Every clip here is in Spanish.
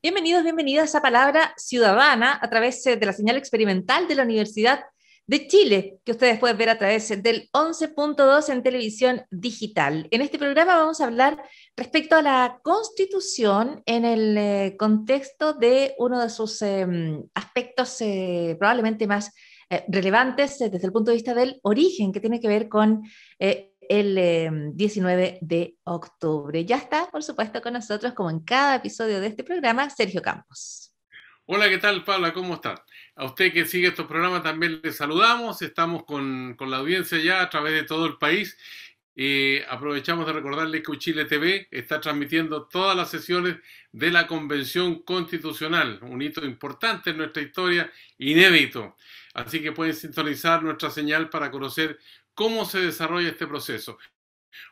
Bienvenidos, bienvenidas a Palabra Ciudadana a través eh, de la señal experimental de la Universidad de Chile, que ustedes pueden ver a través eh, del 11.2 en televisión digital. En este programa vamos a hablar respecto a la constitución en el eh, contexto de uno de sus em, aspectos probablemente más eh, relevantes eh, desde el punto de vista del origen, que tiene que ver con eh, el 19 em, de octubre. Ya está, por supuesto, con nosotros, como en cada episodio de este programa, Sergio Campos. Hola, ¿qué tal, Paula? ¿Cómo está? A usted que sigue estos programas también le saludamos. Estamos con, la audiencia ya a través de todo el país. aprovechamos de recordarle que Uchile TV está transmitiendo todas las sesiones de la Convención Constitucional, un hito importante en nuestra historia, inédito. Así que pueden sintonizar nuestra señal para conocer cómo se desarrolla este proceso.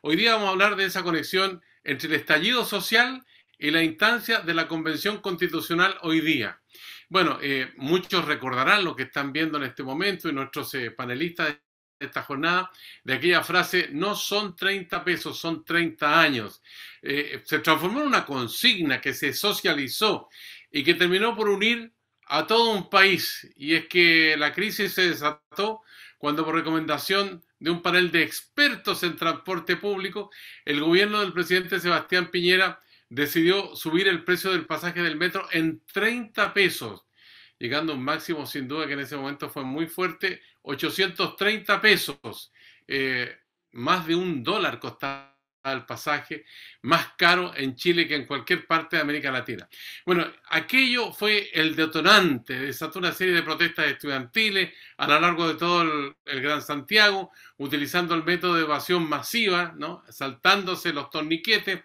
Hoy día vamos a hablar de esa conexión entre el estallido social y la instancia de la Convención Constitucional hoy día. Bueno, eh, muchos recordarán lo que están viendo en este momento y nuestros eh, panelistas de esta jornada, de aquella frase, no son 30 pesos, son 30 años. Eh, se transformó en una consigna que se socializó y que terminó por unir a todo un país y es que la crisis se desató cuando por recomendación de un panel de expertos en transporte público, el gobierno del presidente Sebastián Piñera decidió subir el precio del pasaje del metro en 30 pesos, llegando a un máximo sin duda que en ese momento fue muy fuerte, 830 pesos, eh, más de un dólar costaba al pasaje, más caro en Chile que en cualquier parte de América Latina. Bueno, aquello fue el detonante, desató una serie de protestas estudiantiles a lo largo de todo el, Gran Santiago, utilizando el método de evasión masiva, ¿no? saltándose los torniquetes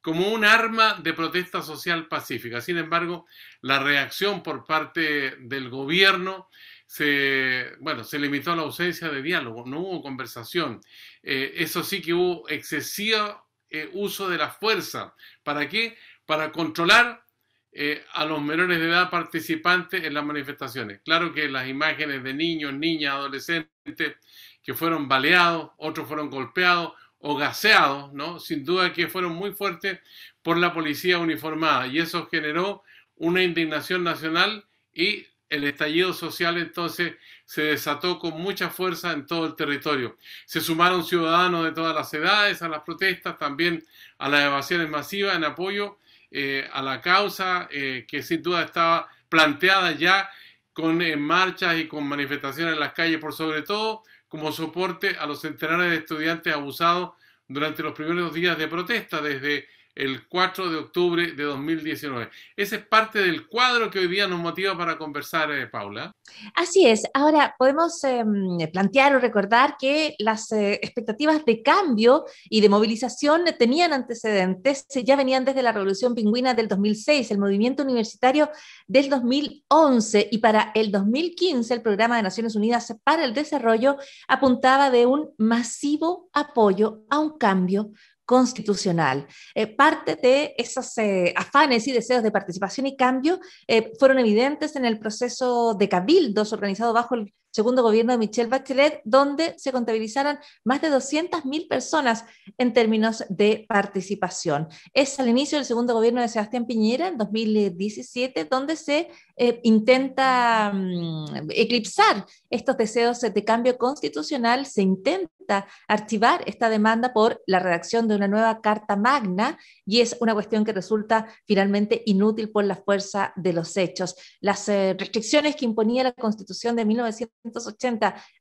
como un arma de protesta social pacífica. Sin embargo, la reacción por parte del gobierno se, bueno, se limitó a la ausencia de diálogo, no hubo conversación. Eh, eso sí que hubo excesivo eh, uso de la fuerza. ¿Para qué? Para controlar eh, a los menores de edad participantes en las manifestaciones. Claro que las imágenes de niños, niñas, adolescentes que fueron baleados, otros fueron golpeados, o gaseados, ¿no? Sin duda que fueron muy fuertes por la policía uniformada y eso generó una indignación nacional y el estallido social entonces se desató con mucha fuerza en todo el territorio. Se sumaron ciudadanos de todas las edades a las protestas, también a las evasiones masivas en apoyo eh, a la causa eh, que sin duda estaba planteada ya con eh, marchas y con manifestaciones en las calles, por sobre todo como soporte a los centenares de estudiantes abusados durante los primeros días de protesta, desde el 4 de octubre de 2019. Ese es parte del cuadro que hoy día nos motiva para conversar, eh, Paula. Así es. Ahora, podemos em, plantear o recordar que las eh, expectativas de cambio y de movilización tenían antecedentes, eh, ya venían desde la Revolución Pingüina del 2006, el movimiento universitario del 2011 y para el 2015 el Programa de Naciones Unidas para el Desarrollo apuntaba de un masivo apoyo a un cambio constitucional. Eh, parte de esos eh, afanes y deseos de participación y cambio eh, fueron evidentes en el proceso de cabildos organizado bajo el segundo gobierno de Michelle Bachelet, donde se contabilizaron más de 200.000 personas en términos de participación. Es al inicio del segundo gobierno de Sebastián Piñera, en 2017, donde se eh, intenta mm, eclipsar estos deseos de cambio constitucional, se intenta archivar esta demanda por la redacción de una nueva Carta Magna y es una cuestión que resulta finalmente inútil por la fuerza de los hechos. Las eh, restricciones que imponía la Constitución de 1900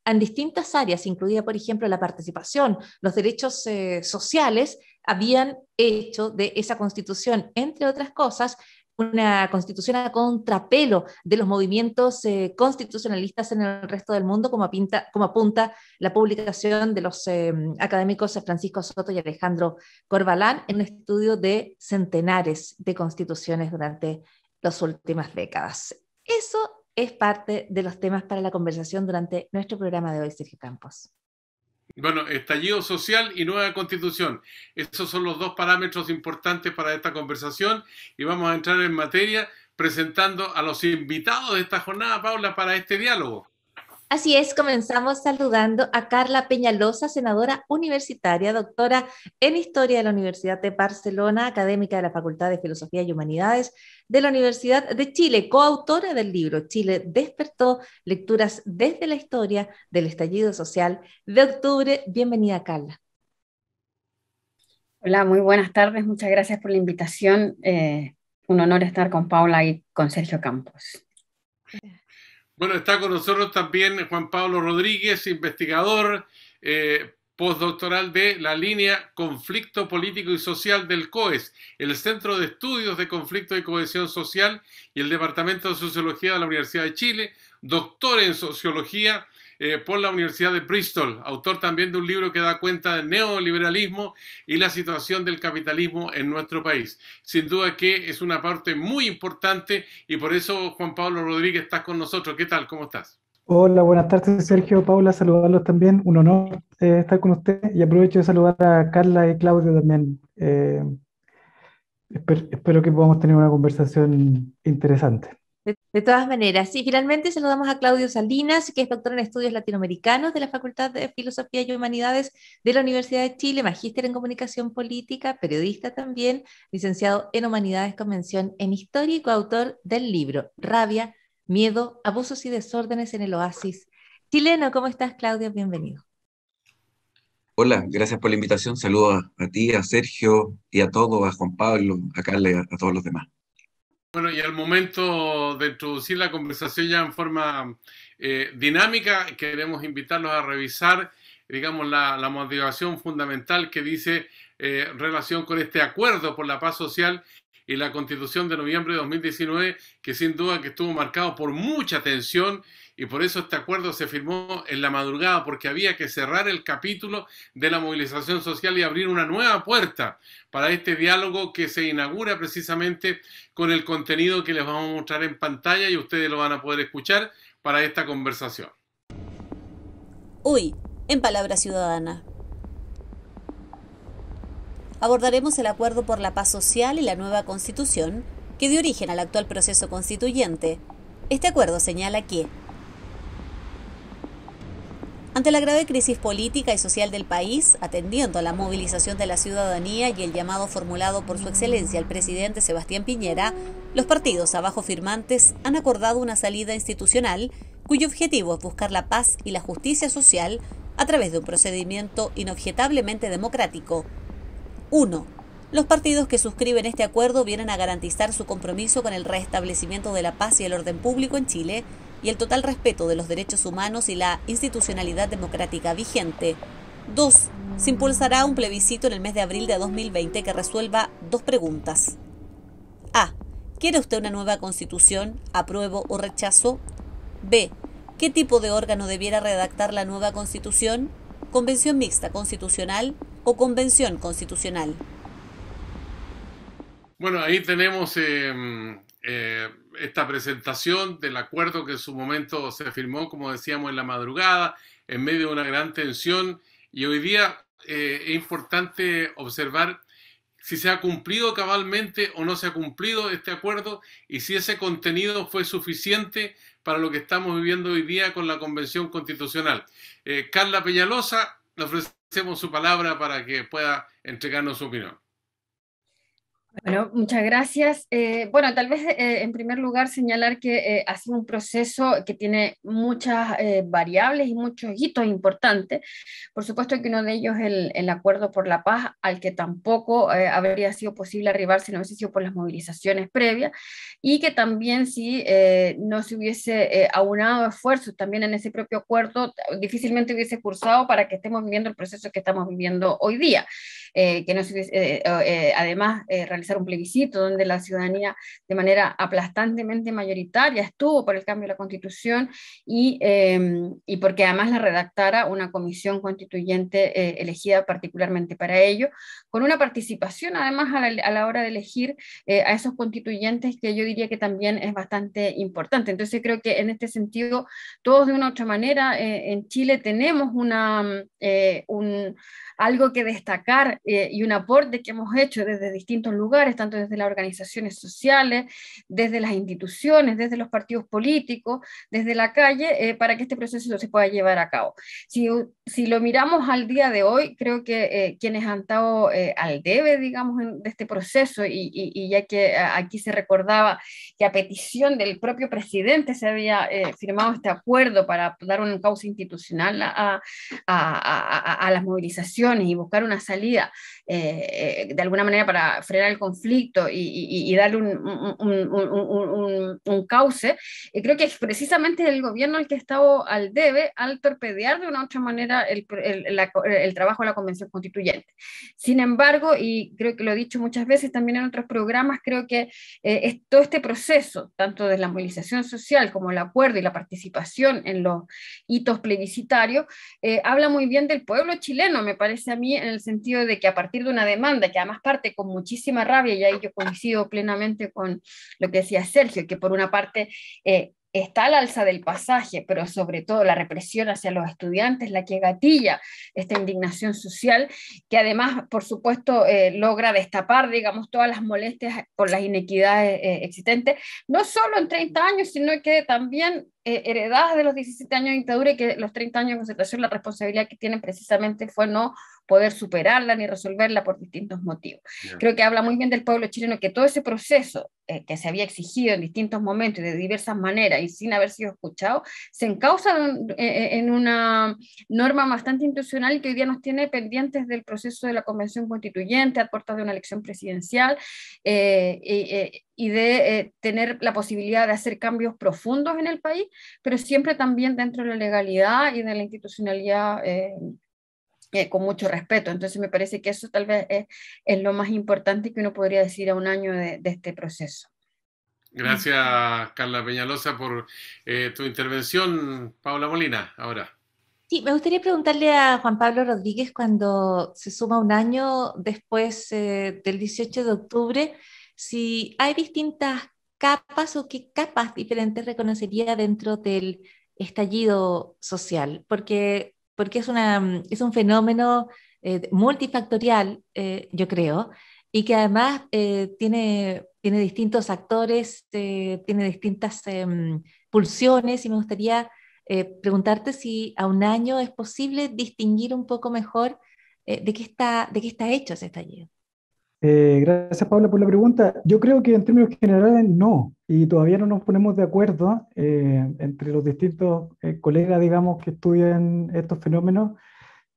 en distintas áreas, incluida, por ejemplo, la participación, los derechos eh, sociales, habían hecho de esa constitución, entre otras cosas, una constitución a contrapelo de los movimientos eh, constitucionalistas en el resto del mundo, como, apunta la publicación de los eh, académicos Francisco Soto y Alejandro Corbalán en un estudio de centenares de constituciones durante las últimas décadas. Eso es parte de los temas para la conversación durante nuestro programa de hoy, Sergio Campos. Bueno, estallido social y nueva constitución. Esos son los dos parámetros importantes para esta conversación y vamos a entrar en materia presentando a los invitados de esta jornada, Paula, para este diálogo. Así es, comenzamos saludando a Carla Peñalosa, senadora universitaria, doctora en Historia de la Universidad de Barcelona, académica de la Facultad de Filosofía y Humanidades de la Universidad de Chile, coautora del libro Chile despertó, lecturas desde la historia del estallido social de octubre. Bienvenida, Carla. Hola, muy buenas tardes. Muchas gracias por la invitación. Eh, un honor estar con Paula y con Sergio Campos. Bueno, está con nosotros también Juan Pablo Rodríguez, investigador eh, postdoctoral de la línea Conflicto Político y Social del COES, el Centro de Estudios de Conflicto y Cohesión Social y el Departamento de Sociología de la Universidad de Chile, doctor en Sociología eh, por la Universidad de Bristol, autor también de un libro que da cuenta del neoliberalismo y la situación del capitalismo en nuestro país. Sin duda que es una parte muy importante y por eso Juan Pablo Rodríguez está con nosotros. ¿Qué tal? ¿Cómo estás? Hola, buenas tardes Sergio, Paula, saludarlos también. Un honor eh, estar con usted y aprovecho de saludar a Carla y Claudia también. Eh, espero que podamos tener una conversación interesante. De, todas maneras, y finalmente saludamos a Claudio Salinas, que es doctor en estudios latinoamericanos de la Facultad de Filosofía y Humanidades de la Universidad de Chile, magíster en comunicación política, periodista también, licenciado en humanidades convención en Histórico, autor del libro Rabia, Miedo, Abusos y Desórdenes en el Oasis Chileno. ¿Cómo estás, Claudio? Bienvenido. Hola, gracias por la invitación. Saludos a, ti, a Sergio y a todos, a Juan Pablo, a Carla y a todos los demás. Bueno, y al momento de introducir la conversación ya en forma eh, dinámica, queremos invitarlos a revisar, digamos, la, motivación fundamental que dice eh, relación con este acuerdo por la paz social y la constitución de noviembre de 2019, que sin duda que estuvo marcado por mucha tensión y por eso este acuerdo se firmó en la madrugada, porque había que cerrar el capítulo de la movilización social y abrir una nueva puerta para este diálogo que se inaugura precisamente con el contenido que les vamos a mostrar en pantalla y ustedes lo van a poder escuchar para esta conversación. Hoy, en Palabra Ciudadana, abordaremos el acuerdo por la paz social y la nueva constitución que dio origen al actual proceso constituyente. Este acuerdo señala que ante la grave crisis política y social del país, atendiendo a la movilización de la ciudadanía y el llamado formulado por su excelencia el presidente Sebastián Piñera, los partidos abajo firmantes han acordado una salida institucional cuyo objetivo es buscar la paz y la justicia social a través de un procedimiento inobjetablemente democrático. 1. Los partidos que suscriben este acuerdo vienen a garantizar su compromiso con el restablecimiento de la paz y el orden público en Chile y el total respeto de los derechos humanos y la institucionalidad democrática vigente. 2. Se impulsará un plebiscito en el mes de abril de 2020 que resuelva dos preguntas. A. ¿Quiere usted una nueva constitución? ¿Apruebo o rechazo? B. ¿Qué tipo de órgano debiera redactar la nueva constitución? ¿Convención mixta constitucional o convención constitucional? Bueno, ahí tenemos eh, eh, esta presentación del acuerdo que en su momento se firmó, como decíamos, en la madrugada, en medio de una gran tensión. Y hoy día eh, es importante observar si se ha cumplido cabalmente o no se ha cumplido este acuerdo y si ese contenido fue suficiente para lo que estamos viviendo hoy día con la Convención Constitucional. Eh, Carla Peñalosa, le ofrecemos su palabra para que pueda entregarnos su opinión. Bueno, muchas gracias. Eh, bueno, tal vez eh, en primer lugar señalar que eh, ha sido un proceso que tiene muchas variables y muchos hitos importantes. Por supuesto que uno de ellos es el, el, acuerdo por la paz, al que tampoco habría sido posible arribar si no hubiese sido por las movilizaciones previas, y que también si no se hubiese aunado esfuerzos también en ese propio acuerdo, difícilmente hubiese cursado para que estemos viviendo el proceso que estamos viviendo hoy día. Eh, que no se eh, eh, además eh, realizar un plebiscito donde la ciudadanía de manera aplastantemente mayoritaria estuvo por el cambio de la constitución y, em, porque además la redactara una comisión constituyente elegida particularmente para ello, con una participación además a la, hora de elegir a esos constituyentes que yo diría que también es bastante importante. Entonces creo que en este sentido, todos de una u otra manera, en Chile tenemos una, mm, algo que destacar eh, y un aporte que hemos hecho desde distintos lugares, tanto desde las organizaciones sociales, desde las instituciones, desde los partidos políticos, desde la calle, eh, para que este proceso se pueda llevar a cabo. Si, si lo miramos al día de hoy, creo que eh, quienes han estado al debe, digamos, de este proceso, y, y, ya que aquí se recordaba que a petición del propio presidente se había firmado este acuerdo para dar un causa institucional a, a, a las movilizaciones y buscar una salida eh, eh, de alguna manera, para frenar el conflicto y, darle un, un, cauce. Y creo que es precisamente el gobierno el que ha estado al debe al torpedear de una u otra manera el, trabajo de la Convención Constituyente. Sin embargo, y creo que lo he dicho muchas veces también en otros programas, creo que eh, todo este proceso, tanto de la movilización social como el acuerdo y la participación en los hitos plebiscitarios, habla muy bien del pueblo chileno, me parece a mí, en el sentido de que a partir de una demanda, que además parte con muchísima rabia, y ahí yo coincido plenamente con lo que decía Sergio, que por una parte eh, está al alza del pasaje, pero sobre todo la represión hacia los estudiantes, la que gatilla esta indignación social, que además, por supuesto, eh, logra destapar, digamos, todas las molestias por las inequidades eh, existentes, no solo en 30 años, sino que también heredadas de los 17 años de dictadura y que los 30 años de concentración, la responsabilidad que tienen precisamente fue no poder superarla ni resolverla por distintos motivos. Creo que habla muy bien del pueblo chileno que todo ese proceso eh, que se había exigido en distintos momentos de diversas maneras y sin haber sido escuchado, se encausa eh, eh, en una norma bastante institucional que hoy día nos tiene pendientes del proceso de la Convención Constituyente a puertas de una elección presidencial y de tener la posibilidad de hacer cambios profundos en el país, pero siempre también dentro de la legalidad y de la institucionalidad eh, con mucho respeto. Entonces me parece que eso tal vez es, lo más importante que uno podría decir a un año de, este proceso. Gracias, Carla Peñalosa, por eh, tu intervención. Paula Molina, ahora. Sí, me gustaría preguntarle a Juan Pablo Rodríguez cuando se suma un año después eh, del 18 de octubre, si hay distintas capas o qué capas diferentes reconocería dentro del estallido social, porque porque es, una, es un fenómeno eh, multifactorial, eh, yo creo, y que además eh, tiene, tiene distintos actores, tiene distintas em, pulsiones, y me gustaría preguntarte si a un año es posible distinguir un poco mejor de, qué está, de qué está hecho ese estallido. Eh, gracias, Paula, por la pregunta. Yo creo que en términos generales no, y todavía no nos ponemos de acuerdo eh, entre los distintos eh, colegas, digamos, que estudian estos fenómenos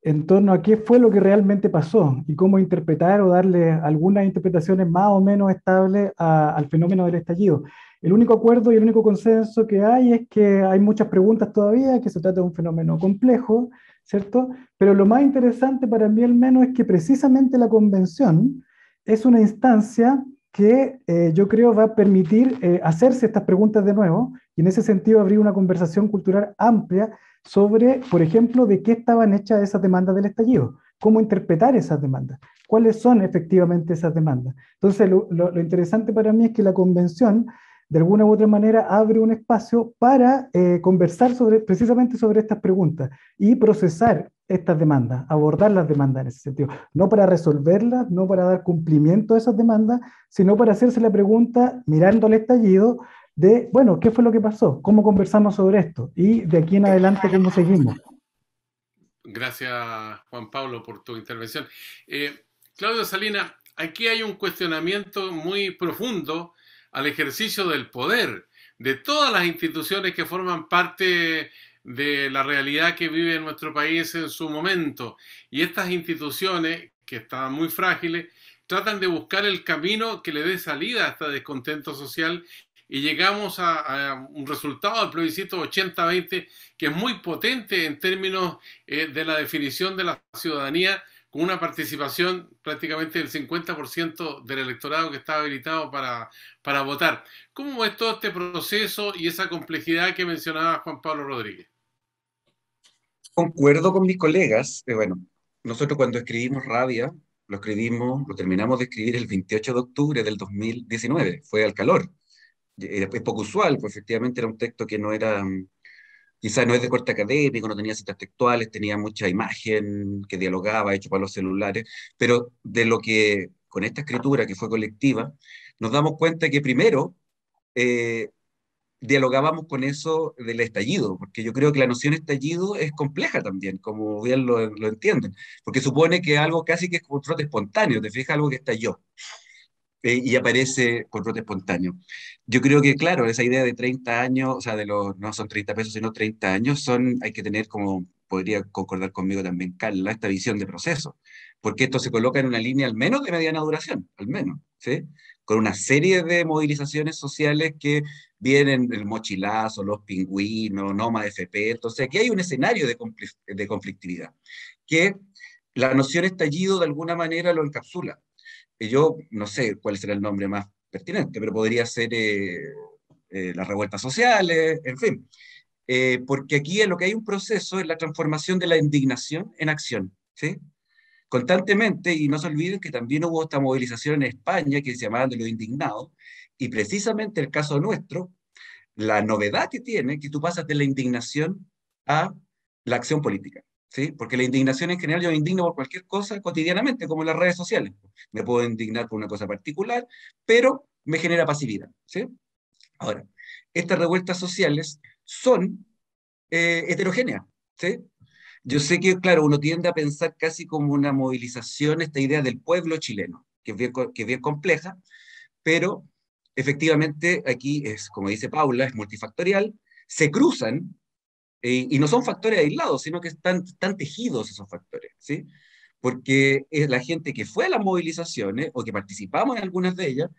en torno a qué fue lo que realmente pasó y cómo interpretar o darle algunas interpretaciones más o menos estables al fenómeno del estallido. El único acuerdo y el único consenso que hay es que hay muchas preguntas todavía, que se trata de un fenómeno complejo, ¿cierto? Pero lo más interesante para mí al menos es que precisamente la convención, es una instancia que eh, yo creo va a permitir eh, hacerse estas preguntas de nuevo y en ese sentido abrir una conversación cultural amplia sobre, por ejemplo, de qué estaban hechas esas demandas del estallido, cómo interpretar esas demandas, cuáles son efectivamente esas demandas. Entonces, lo interesante para mí es que la convención de alguna u otra manera abre un espacio para eh, conversar sobre, precisamente sobre estas preguntas y procesar estas demandas, abordar las demandas en ese sentido, no para resolverlas, no para dar cumplimiento a esas demandas, sino para hacerse la pregunta, mirando el estallido, de, bueno, ¿qué fue lo que pasó? ¿Cómo conversamos sobre esto? Y de aquí en adelante, ¿cómo seguimos? Gracias, Juan Pablo, por tu intervención. Eh, Claudio Salinas, aquí hay un cuestionamiento muy profundo al ejercicio del poder de todas las instituciones que forman parte de la realidad que vive nuestro país en su momento. Y estas instituciones, que están muy frágiles, tratan de buscar el camino que le dé salida a este descontento social y llegamos a, un resultado del plebiscito 80-20 que es muy potente en términos eh, de la definición de la ciudadanía con una participación prácticamente del 50% del electorado que estaba habilitado para, para votar. ¿Cómo es todo este proceso y esa complejidad que mencionaba Juan Pablo Rodríguez? Concuerdo con mis colegas. Eh, bueno, nosotros cuando escribimos Rabia, lo escribimos, lo terminamos de escribir el 28 de octubre del 2019, fue al calor. Es poco usual, pues efectivamente era un texto que no era quizás no es de corte académico, no tenía citas textuales, tenía mucha imagen que dialogaba, hecho para los celulares, pero de lo que con esta escritura que fue colectiva, nos damos cuenta que primero eh, dialogábamos con eso del estallido, porque yo creo que la noción estallido es compleja también, como bien lo, entienden, porque supone que algo casi que es un trote espontáneo, te fijas algo que estalló. Eh, y aparece por brote espontáneo. Yo creo que, claro, esa idea de 30 años, o sea, de los, no son 30 pesos, sino 30 años, son, hay que tener como podría concordar conmigo también Carla, esta visión de proceso, porque esto se coloca en una línea al menos de mediana duración, al menos, ¿sí? con una serie de movilizaciones sociales que vienen el mochilazo, los pingüinos, Noma FP, entonces que hay un escenario de, de conflictividad, que la noción estallido de alguna manera lo encapsula, yo no sé cuál será el nombre más pertinente, pero podría ser eh, eh, las revueltas sociales, en fin. Eh, porque aquí lo que hay un proceso es la transformación de la indignación en acción, ¿sí? Constantemente, y no se olviden que también hubo esta movilización en España que se llamaba de los indignados, y precisamente el caso nuestro, la novedad que tiene que tú pasas de la indignación a la acción política. Porque la indignación en general, yo me indigno por cualquier cosa cotidianamente, como en las redes sociales. Me puedo indignar por una cosa particular, pero me genera pasividad, ¿sí? Ahora, estas revueltas sociales son eh, heterogéneas, ¿sí? Yo sé que, claro, uno tiende a pensar casi como una movilización, esta idea del pueblo chileno, que que es bien compleja, pero efectivamente aquí es, como dice Paula, es multifactorial, se cruzan eh, y no son factores aislados, sino que están, tejidos esos factores, ¿sí? Porque eh, la gente que fue a las movilizaciones o que participamos en algunas de ellas,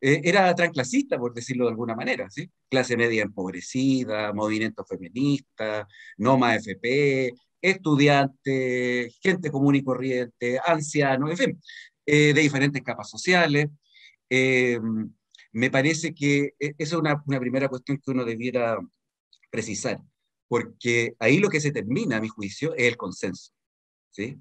eh, era transclasista, por decirlo de alguna manera, ¿sí? Clase media empobrecida, movimiento feminista, no más FP, estudiantes, gente común y corriente, ancianos, en fin, de diferentes capas sociales. Em, me parece que esa es una, una, primera cuestión que uno debiera precisar porque ahí lo que se termina, a mi juicio, es el consenso. ¿sí?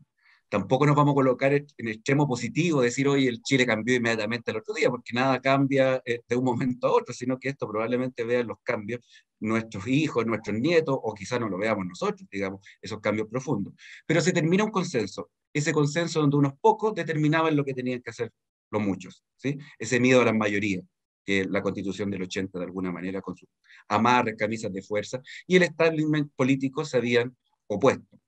Tampoco nos vamos a colocar en extremo positivo, decir, hoy el Chile cambió inmediatamente el otro día, porque nada cambia eh, de un momento a otro, sino que esto probablemente vean los cambios nuestros hijos, nuestros nietos, o quizás no lo veamos nosotros, digamos, esos cambios profundos. Pero se termina un consenso, ese consenso donde unos pocos determinaban lo que tenían que hacer los muchos, ¿sí? ese miedo a la mayoría la constitución del 80 de alguna manera con sus amarres, camisas de fuerza, y el establishment político se habían opuesto.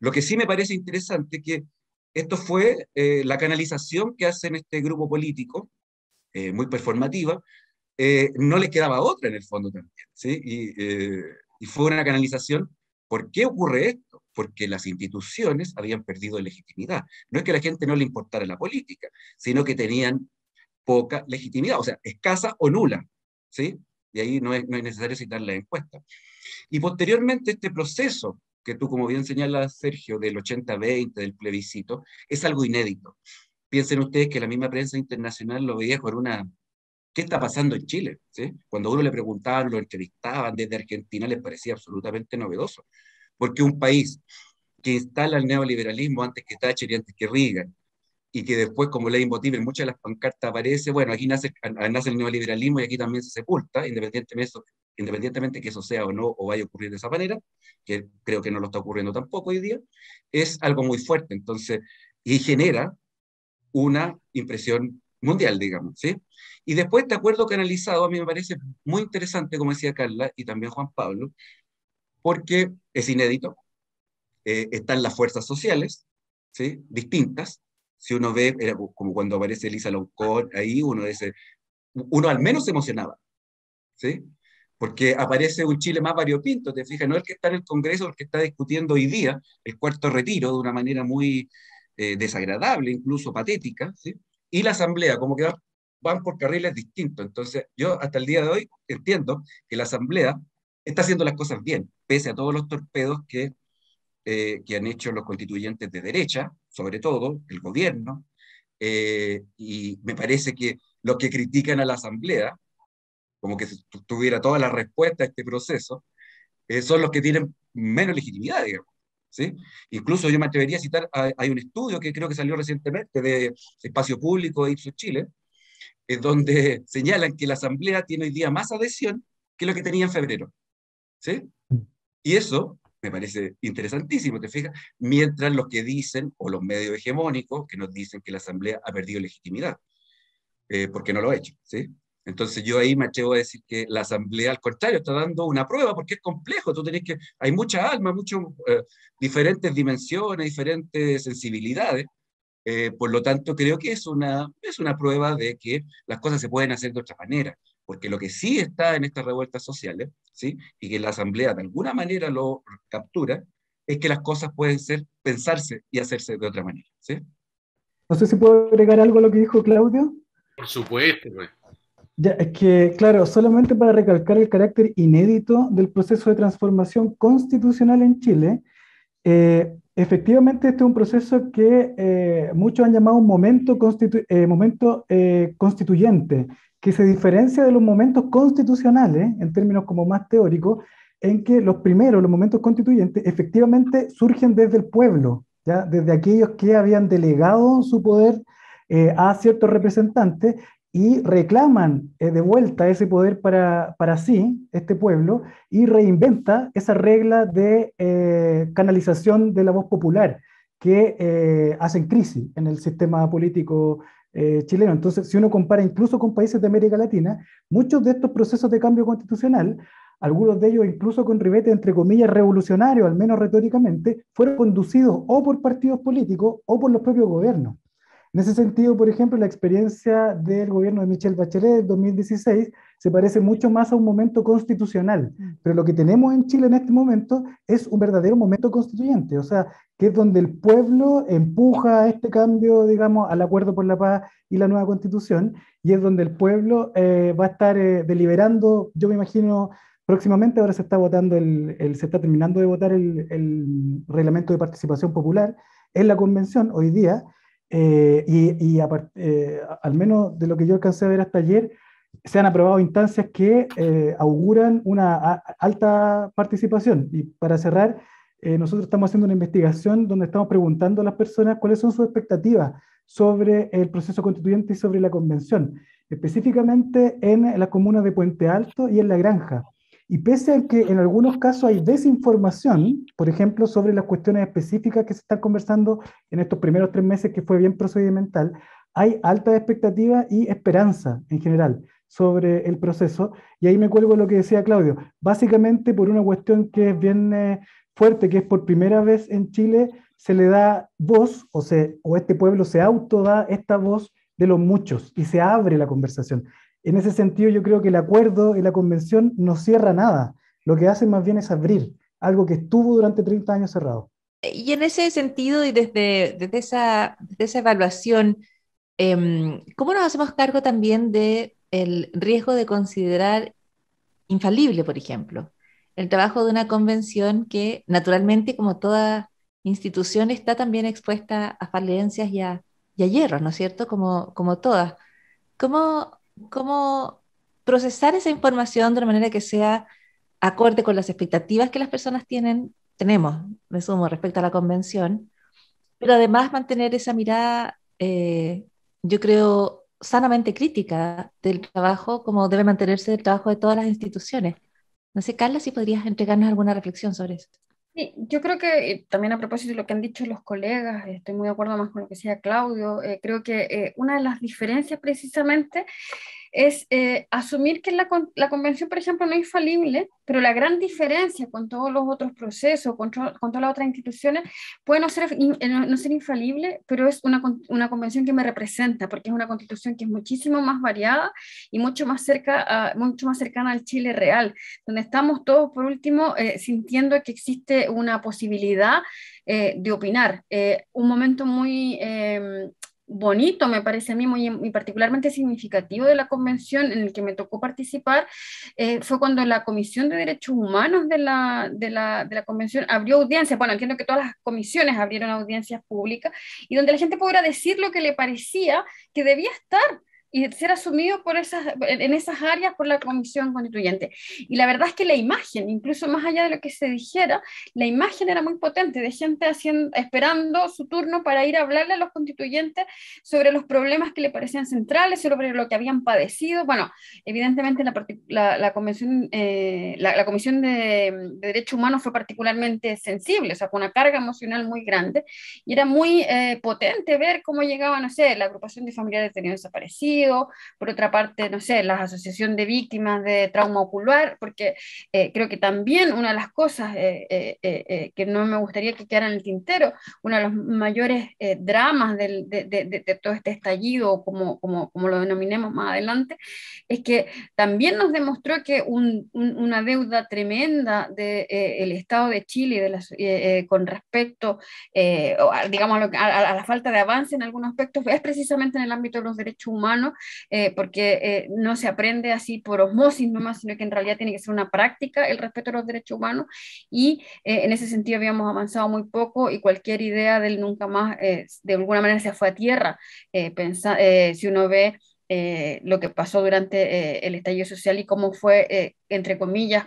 Lo que sí me parece interesante es que esto fue eh, la canalización que hacen este grupo político, eh, muy performativa, eh, no le quedaba otra en el fondo también, y, y fue una canalización. ¿Por qué ocurre esto? porque las instituciones habían perdido legitimidad. No es que a la gente no le importara la política, sino que tenían poca legitimidad, o sea, escasa o nula, ¿sí? Y ahí no es, necesario citar la encuesta. Y posteriormente este proceso que tú como bien señala Sergio, del 80-20, del plebiscito, es algo inédito. Piensen ustedes que la misma prensa internacional lo veía con una... ¿Qué está pasando en Chile? ¿Sí? Cuando uno le preguntaban, lo entrevistaban desde Argentina, les parecía absolutamente novedoso. Porque un país que instala el neoliberalismo antes que Thatcher y antes que Reagan, y que después como ley motiva en muchas de las pancartas aparece, bueno, aquí nace, nace el neoliberalismo y aquí también se sepulta, independientemente, eso, independientemente que eso sea o no, o vaya a ocurrir de esa manera, que creo que no lo está ocurriendo tampoco hoy día, es algo muy fuerte, entonces, y genera una impresión mundial, digamos, ¿sí? Y después, de acuerdo que analizado a mí me parece muy interesante, como decía Carla y también Juan Pablo, porque es inédito, eh, están las fuerzas sociales, ¿sí? Distintas, si uno ve, era eh, como cuando aparece Elisa Loncón ahí, uno dice, uno al menos se emocionaba, ¿sí? Porque aparece un Chile más variopinto, te fijas, no el que está en el Congreso, el que está discutiendo hoy día el cuarto retiro de una manera muy eh, desagradable, incluso patética, ¿sí? Y la Asamblea, como que van por carriles distintos. Entonces, yo hasta el día de hoy entiendo que la Asamblea está haciendo las cosas bien, pese a todos los torpedos que eh, que han hecho los constituyentes de derecha, sobre todo el gobierno, eh, y me parece que los que critican a la Asamblea, como que tuviera toda la respuesta a este proceso, eh, son los que tienen menos legitimidad, digamos. ¿sí? Incluso yo me atrevería a citar, hay un estudio que creo que salió recientemente de Espacio Público de Ipsos Chile, en donde señalan que la Asamblea tiene hoy día más adhesión que lo que tenía en febrero. ¿sí? Mm. Y eso me parece interesantísimo, ¿te fijas? Mientras los que dicen, o los medios hegemónicos, que nos dicen que la Asamblea ha perdido legitimidad, eh, porque no lo ha hecho, ¿sí? Entonces yo ahí me atrevo a decir que la Asamblea, al contrario, está dando una prueba porque es complejo, tú tenés que, hay mucha alma, muchas eh, diferentes dimensiones, diferentes sensibilidades, eh, por lo tanto creo que es una, es una prueba de que las cosas se pueden hacer de otra manera porque lo que sí está en estas revueltas sociales, ¿sí? y que la Asamblea de alguna manera lo captura, es que las cosas pueden ser pensarse y hacerse de otra manera. ¿sí? No sé si puedo agregar algo a lo que dijo Claudio. Por supuesto. Pues. Ya, es que, claro, solamente para recalcar el carácter inédito del proceso de transformación constitucional en Chile, eh, efectivamente, este es un proceso que eh, muchos han llamado un momento, eh, constituyente, que se diferencia de los momentos constitucionales, en términos como más teóricos, en que los primeros, los momentos constituyentes, efectivamente surgen desde el pueblo, ¿ya? desde aquellos que habían delegado su poder a ciertos representantes y reclaman eh, de vuelta ese poder para, para, sí, este pueblo, y reinventa esa regla de eh, canalización de la voz popular que eh, hacen crisis en el sistema político chileno. Entonces, si uno compara incluso con países de América Latina, muchos de estos procesos de cambio constitucional, algunos de ellos incluso con ribete, entre comillas, revolucionario, al menos retóricamente, fueron conducidos o por partidos políticos o por los propios gobiernos. En ese sentido, por ejemplo, la experiencia del gobierno de Michelle Bachelet en 2016 se parece mucho más a un momento constitucional, mm. pero lo que tenemos en Chile en este momento es un verdadero momento constituyente, o sea, que es donde el pueblo empuja este cambio, digamos, al acuerdo por la paz y la nueva constitución, y es donde el pueblo eh, va a estar eh, deliberando, yo me imagino, próximamente ahora se está votando, el, se está terminando de votar el, el reglamento de participación popular en la convención hoy día, eh, y, eh, al menos de lo que yo alcancé a ver hasta ayer, se han aprobado instancias que eh, auguran una alta participación. Y para cerrar, nosotros estamos haciendo una investigación donde estamos preguntando a las personas cuáles son sus expectativas sobre el proceso constituyente y sobre la convención, específicamente en las comunas de Puente Alto y en La Granja. Y pese a que en algunos casos hay desinformación, por ejemplo, sobre las cuestiones específicas que se están conversando en estos primeros tres meses, que fue bien procedimental, hay alta expectativa y esperanza en general sobre el proceso. Y ahí me cuelgo lo que decía Claudio, básicamente por una cuestión que es bien eh, fuerte, que es por primera vez en Chile se le da voz, o, o este pueblo se auto da esta voz de los muchos y se abre la conversación. En ese sentido, yo creo que el acuerdo y la convención no cierra nada. Lo que hace más bien es abrir algo que estuvo durante 30 años cerrado. Y en ese sentido, y desde, esa, evaluación, em, ¿cómo nos hacemos cargo también del riesgo de considerar infalible, por ejemplo, el trabajo de una convención que naturalmente, como toda institución, está también expuesta a falencias y a, y hierros, ¿no es cierto? Como, como todas. ¿Cómo, cómo procesar esa información de una manera que sea acorde con las expectativas que las personas tienen, tenemos, me sumo, respecto a la convención, pero además mantener esa mirada, eh, yo creo, sanamente crítica del trabajo, como debe mantenerse el trabajo de todas las instituciones. No sé, Carla, si podrías entregarnos alguna reflexión sobre esto yo creo que eh, también a propósito de lo que han dicho los colegas, estoy muy de acuerdo más con lo que decía Claudio, eh, creo que eh, una de las diferencias precisamente es eh, asumir que la, convención, por ejemplo, no es infalible, pero la gran diferencia con todos los otros procesos, con, con todas las otras instituciones, puede no ser, eh, no, ser infalible, pero es una, convención que me representa, porque es una constitución que es muchísimo más variada y mucho más, cerca, mucho más cercana al Chile real, donde estamos todos, por último, eh, sintiendo que existe una posibilidad de opinar. un momento muy em, bonito, me parece a mí muy, particularmente significativo de la convención en el que me tocó participar, eh, fue cuando la Comisión de Derechos Humanos de la, de la, convención abrió audiencias, bueno, entiendo que todas las comisiones abrieron audiencias públicas, y donde la gente pudiera decir lo que le parecía que debía estar y ser asumido por esas, en esas áreas por la Comisión Constituyente. Y la verdad es que la imagen, incluso más allá de lo que se dijera, la imagen era muy potente de gente haciendo, esperando su turno para ir a hablarle a los constituyentes sobre los problemas que le parecían centrales, sobre lo que habían padecido. Bueno, evidentemente la, eh, la, la, Comisión de, Derechos Humanos fue particularmente sensible, o sea, con una carga emocional muy grande, y era muy eh, potente ver cómo llegaba, no sé, la agrupación de familiares detenidos desaparecidos, por otra parte, no sé, la Asociación de Víctimas de Trauma Ocular, porque eh, creo que también una de las cosas eh, eh, que no me gustaría que quedara en el tintero, uno de los mayores dramas de, todo este estallido, como, como, lo denominemos más adelante, es que también nos demostró que una deuda tremenda del Estado de Chile con respecto, digamos, a la falta de avance en algunos aspectos, es precisamente en el ámbito de los derechos humanos eh, porque eh, no se aprende así por osmosis nomás, sino que en realidad tiene que ser una práctica el respeto a los derechos humanos y eh, en ese sentido habíamos avanzado muy poco y cualquier idea del nunca más de alguna manera se fue a tierra. Pensa, si uno ve lo que pasó durante el estallido social y cómo fue, entre comillas,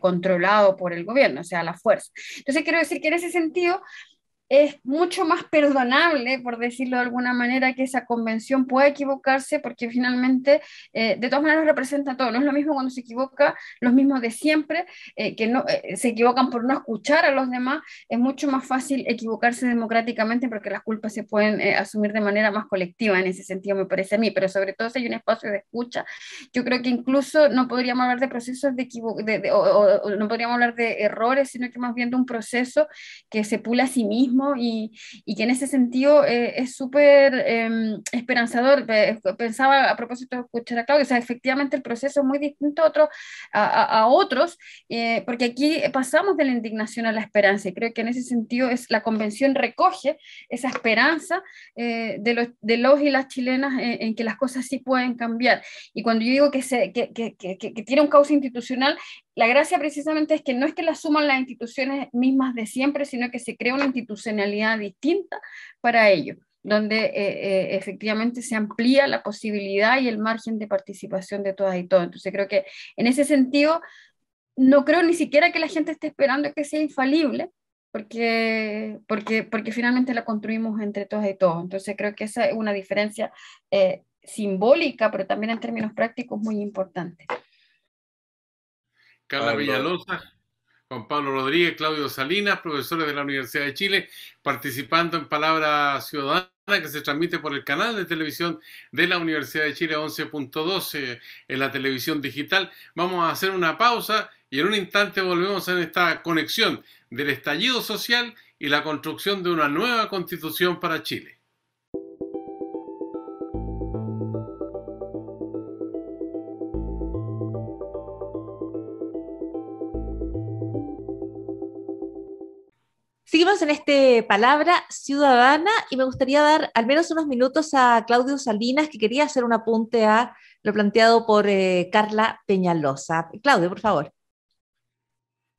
controlado por el gobierno, o sea, la fuerza. Entonces, quiero decir que en ese sentido, es mucho más perdonable, por decirlo de alguna manera, que esa convención pueda equivocarse, porque finalmente, eh, de todas maneras, representa todo. No es lo mismo cuando se equivoca los mismos de siempre, eh, que no, eh, se equivocan por no escuchar a los demás. Es mucho más fácil equivocarse democráticamente porque las culpas se pueden asumir de manera más colectiva, en ese sentido, me parece a mí, pero sobre todo si hay un espacio de escucha. Yo creo que incluso no podríamos hablar de procesos de, no podríamos hablar de errores, sino que más bien de un proceso que se pula a sí mismo y, que en ese sentido eh, es súper em, esperanzador. Pensaba a propósito de escuchar a Claudio, sea, efectivamente el proceso es muy distinto a, a, otros, eh, porque aquí pasamos de la indignación a la esperanza y creo que en ese sentido es, la convención recoge esa esperanza eh, de, los, de los y las chilenas en, que las cosas sí pueden cambiar. Y cuando yo digo que, se, que, que, que tiene un cauce institucional, la gracia precisamente es que no es que la suman las instituciones mismas de siempre, sino que se crea una institucionalidad distinta para ello, donde eh, eh, efectivamente se amplía la posibilidad y el margen de participación de todas y todos. Entonces creo que en ese sentido, no creo ni siquiera que la gente esté esperando que sea infalible, porque, porque, porque finalmente la construimos entre todas y todos. Entonces creo que esa es una diferencia eh, simbólica, pero también en términos prácticos muy importante. Carla Villalosa, Juan Pablo Rodríguez, Claudio Salinas, profesores de la Universidad de Chile, participando en Palabra Ciudadana que se transmite por el canal de televisión de la Universidad de Chile 11.12 en la televisión digital. Vamos a hacer una pausa y en un instante volvemos en esta conexión del estallido social y la construcción de una nueva constitución para Chile. Seguimos en este palabra ciudadana y me gustaría dar al menos unos minutos a Claudio Salinas, que quería hacer un apunte a lo planteado por eh, Carla Peñalosa. Claudio, por favor.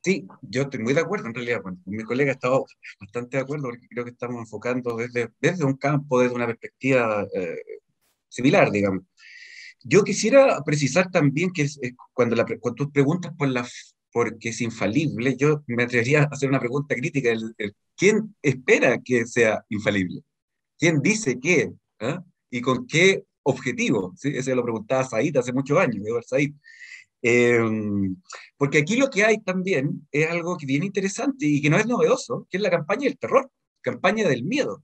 Sí, yo estoy muy de acuerdo en realidad, con mi colega estado bastante de acuerdo porque creo que estamos enfocando desde, desde un campo, desde una perspectiva eh, similar, digamos. Yo quisiera precisar también que cuando, la, cuando tú preguntas por las porque es infalible, yo me atrevería a hacer una pregunta crítica. El, ¿Quién espera que sea infalible? ¿Quién dice qué? ¿Ah? ¿Y con qué objetivo? ¿Sí? Ese lo preguntaba Said hace muchos años, Said. Em, porque aquí lo que hay también es algo que viene interesante y que no es novedoso, que es la campaña del terror, campaña del miedo,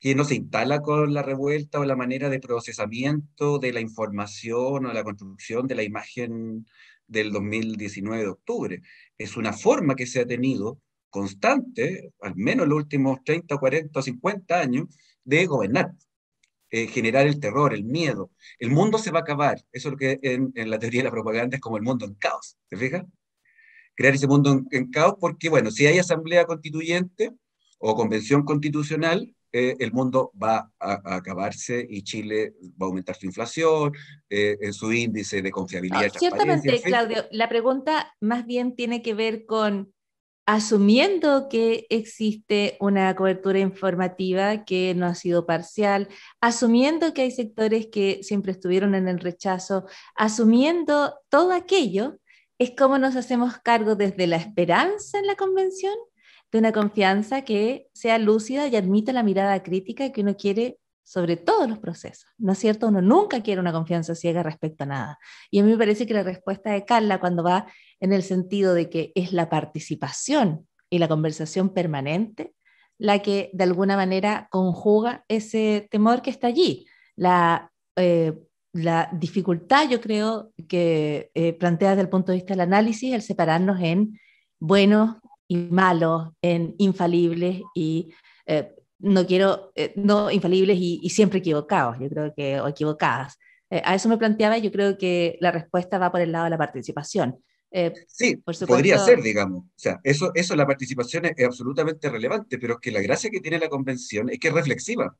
que no se instala con la revuelta o la manera de procesamiento de la información o la construcción de la imagen del 2019 de octubre. Es una forma que se ha tenido constante, al menos los últimos 30, 40, 50 años, de gobernar, eh, generar el terror, el miedo. El mundo se va a acabar. Eso es lo que en, la teoría de la propaganda es como el mundo en caos. ¿Te fijas? Crear ese mundo en caos porque, bueno, si hay asamblea constituyente o convención constitucional, eh, el mundo va a, acabarse y Chile va a aumentar su inflación, eh, en su índice de confiabilidad. Ah, ciertamente, Claudio, la pregunta más bien tiene que ver con, asumiendo que existe una cobertura informativa que no ha sido parcial, asumiendo que hay sectores que siempre estuvieron en el rechazo, asumiendo todo aquello, ¿es cómo nos hacemos cargo desde la esperanza en la convención? de una confianza que sea lúcida y admita la mirada crítica que uno quiere sobre todos los procesos, ¿no es cierto? Uno nunca quiere una confianza ciega respecto a nada. Y a mí me parece que la respuesta de Carla cuando va en el sentido de que es la participación y la conversación permanente la que de alguna manera conjuga ese temor que está allí, la, eh, la dificultad, yo creo, que eh, plantea desde el punto de vista del análisis, el separarnos en buenos, y malos, en infalibles y eh, no quiero, eh, no infalibles y, siempre equivocados, yo creo que, o equivocadas. Eh, a eso me planteaba, y yo creo que la respuesta va por el lado de la participación. sí, por supuesto, podría ser, digamos. O sea, eso, eso, la participación es, es, absolutamente relevante, pero es que la gracia que tiene la convención es que es reflexiva.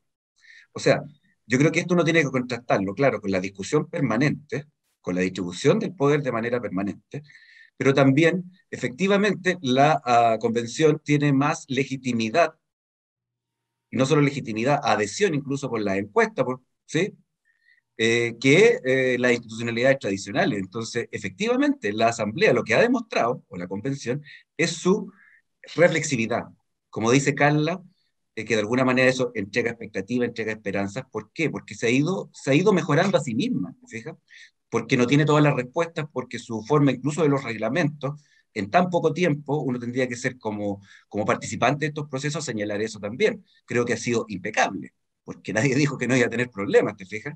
O sea, yo creo que esto uno tiene que contrastarlo, claro, con la discusión permanente, con la distribución del poder de manera permanente, pero también efectivamente la ah, convención tiene más legitimidad, y no solo legitimidad, adhesión incluso por la encuesta, ¿sí? Eh, que eh, las institucionalidades tradicionales. Entonces, efectivamente, la Asamblea lo que ha demostrado, o la Convención, es su reflexividad. Como dice Carla, eh, que de alguna manera eso entrega expectativa, entrega esperanzas. ¿Por qué? Porque se ha ido, se ha ido mejorando a sí misma, ¿fija? porque no tiene todas las respuestas, porque su forma incluso de los reglamentos, en tan poco tiempo, uno tendría que ser como, como participante de estos procesos, señalar eso también. Creo que ha sido impecable, porque nadie dijo que no iba a tener problemas, ¿te fijas?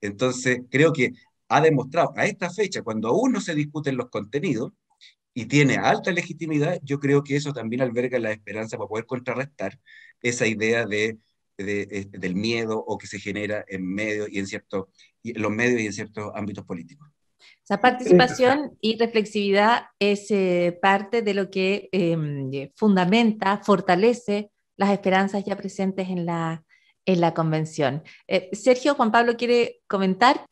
Entonces, creo que ha demostrado a esta fecha, cuando aún no se discuten los contenidos y tiene alta legitimidad, yo creo que eso también alberga la esperanza para poder contrarrestar esa idea de eh, del miedo o que se genera en, medio y en, cierto, los medios y en ciertos ámbitos políticos. esa participación y reflexividad es eh, parte de lo que em, fundamenta, fortalece las esperanzas ya presentes en la, en la convención. Eh, Sergio, Juan Pablo quiere comentar.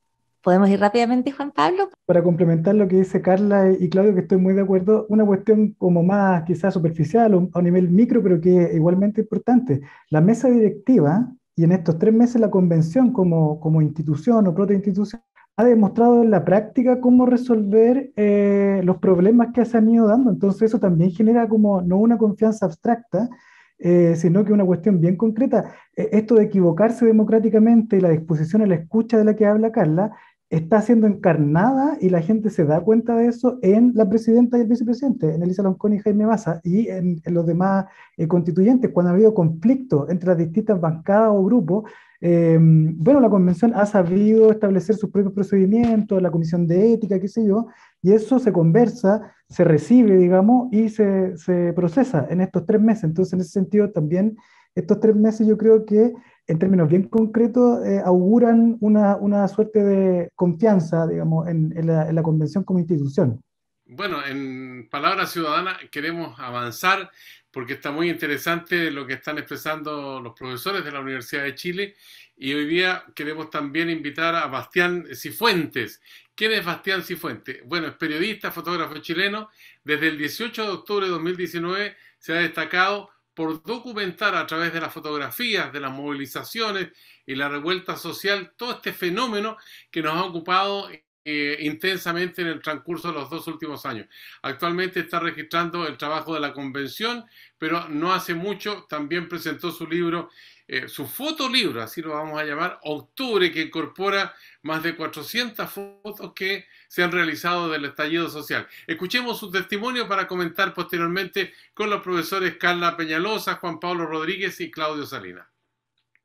¿Podemos ir rápidamente, Juan Pablo? Para complementar lo que dice Carla y Claudio, que estoy muy de acuerdo, una cuestión como más quizás superficial o a nivel micro, pero que es igualmente importante. La mesa directiva y en estos tres meses la convención como, como institución o prote-institución, ha demostrado en la práctica cómo resolver eh, los problemas que se han ido dando. Entonces eso también genera como no una confianza abstracta, eh, sino que una cuestión bien concreta. Eh, esto de equivocarse democráticamente y la disposición a la escucha de la que habla Carla está siendo encarnada y la gente se da cuenta de eso en la presidenta y el vicepresidente, en Elisa Loncón y Jaime Massa, y en, los demás eh, constituyentes, cuando ha habido conflicto entre las distintas bancadas o grupos. Eh, bueno, la convención ha sabido establecer sus propios procedimientos, la comisión de ética, qué sé yo, y eso se conversa, se recibe, digamos, y se, se procesa en estos tres meses. Entonces, en ese sentido, también estos tres meses yo creo que en términos bien concretos eh, auguran una, una, suerte de confianza, digamos, en, la, convención como institución. Bueno, en palabras ciudadanas queremos avanzar porque está muy interesante lo que están expresando los profesores de la Universidad de Chile y hoy día queremos también invitar a Bastián Cifuentes. ¿Quién es Bastián Cifuentes? Bueno, es periodista, fotógrafo chileno. Desde el 18 de octubre de 2019 se ha destacado por documentar a través de las fotografías, de las movilizaciones y la revuelta social todo este fenómeno que nos ha ocupado eh, intensamente en el transcurso de los dos últimos años. Actualmente está registrando el trabajo de la convención, pero no hace mucho también presentó su libro eh, su fotolibro, así lo vamos a llamar, Octubre, que incorpora más de 400 fotos que se han realizado del estallido social. Escuchemos su testimonio para comentar posteriormente con los profesores Carla Peñalosa, Juan Pablo Rodríguez y Claudio Salinas.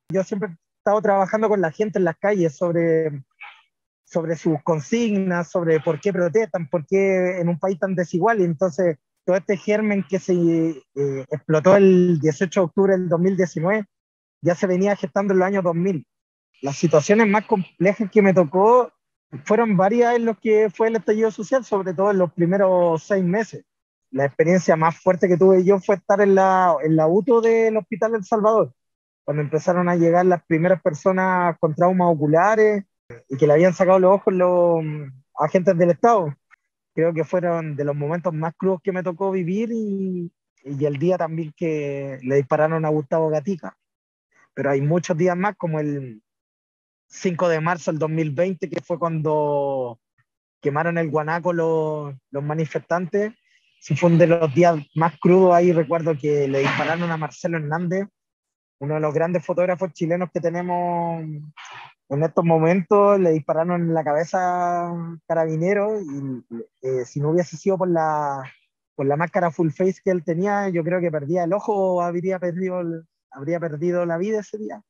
Yo siempre he estado trabajando con la gente en las calles sobre, sobre sus consignas, sobre por qué protestan, por qué en un país tan desigual. Y entonces todo este germen que se eh, explotó el 18 de octubre del 2019 ya se venía gestando en los años 2000. Las situaciones más complejas que me tocó fueron varias en lo que fue el estallido social, sobre todo en los primeros seis meses. La experiencia más fuerte que tuve yo fue estar en la, en la UTO del Hospital El Salvador, cuando empezaron a llegar las primeras personas con traumas oculares y que le habían sacado los ojos los mm, agentes del Estado. Creo que fueron de los momentos más crudos que me tocó vivir y, y el día también que le dispararon a Gustavo Gatica pero hay muchos días más, como el 5 de marzo del 2020, que fue cuando quemaron el guanaco los, los manifestantes. Sí, fue uno de los días más crudos ahí. Recuerdo que le dispararon a Marcelo Hernández, uno de los grandes fotógrafos chilenos que tenemos en estos momentos. Le dispararon en la cabeza carabinero y eh, si no hubiese sido por la, por la máscara full face que él tenía, yo creo que perdía el ojo o habría perdido el, habría perdido la vida ese día.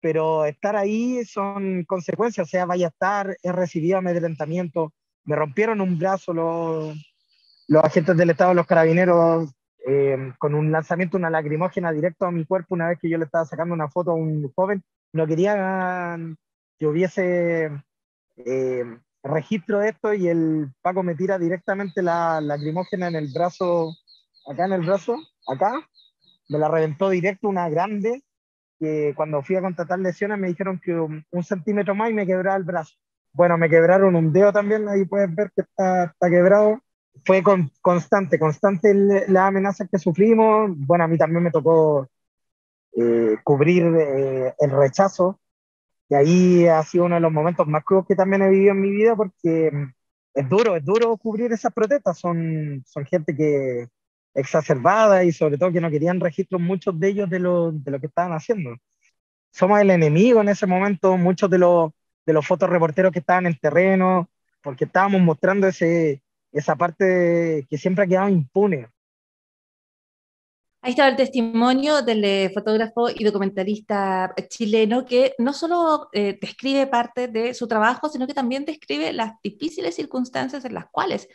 Pero estar ahí son consecuencias, o sea, vaya a estar, he recibido amedrentamiento, me rompieron un brazo los, agentes del Estado, los carabineros, eh, con un lanzamiento, una lacrimógena directo a mi cuerpo una vez que yo le estaba sacando una foto a un joven. No querían que hubiese eh, registro de esto y el Paco me tira directamente la lacrimógena en el brazo, acá en el brazo, acá, me la reventó directo una grande que cuando fui a contratar lesiones me dijeron que un, centímetro más y me quebraba el brazo. Bueno, me quebraron un dedo también, ahí puedes ver que está, quebrado. Fue constante, constante la amenaza que sufrimos. Bueno, a mí también me tocó eh, cubrir eh, el rechazo, y ahí ha sido uno de los momentos más crudos que también he vivido en mi vida porque mm, es duro, es duro cubrir esas protestas, son, son gente que, exacerbada y sobre todo que no querían registros muchos de ellos de lo, de lo que estaban haciendo. Somos el enemigo en ese momento, muchos de los, de los fotoreporteros que estaban en terreno, porque estábamos mostrando ese, esa parte que siempre ha quedado impune. Ahí estaba el testimonio del eh, fotógrafo y documentalista chileno que no solo eh, describe parte de su trabajo, sino que también describe las difíciles circunstancias en las cuales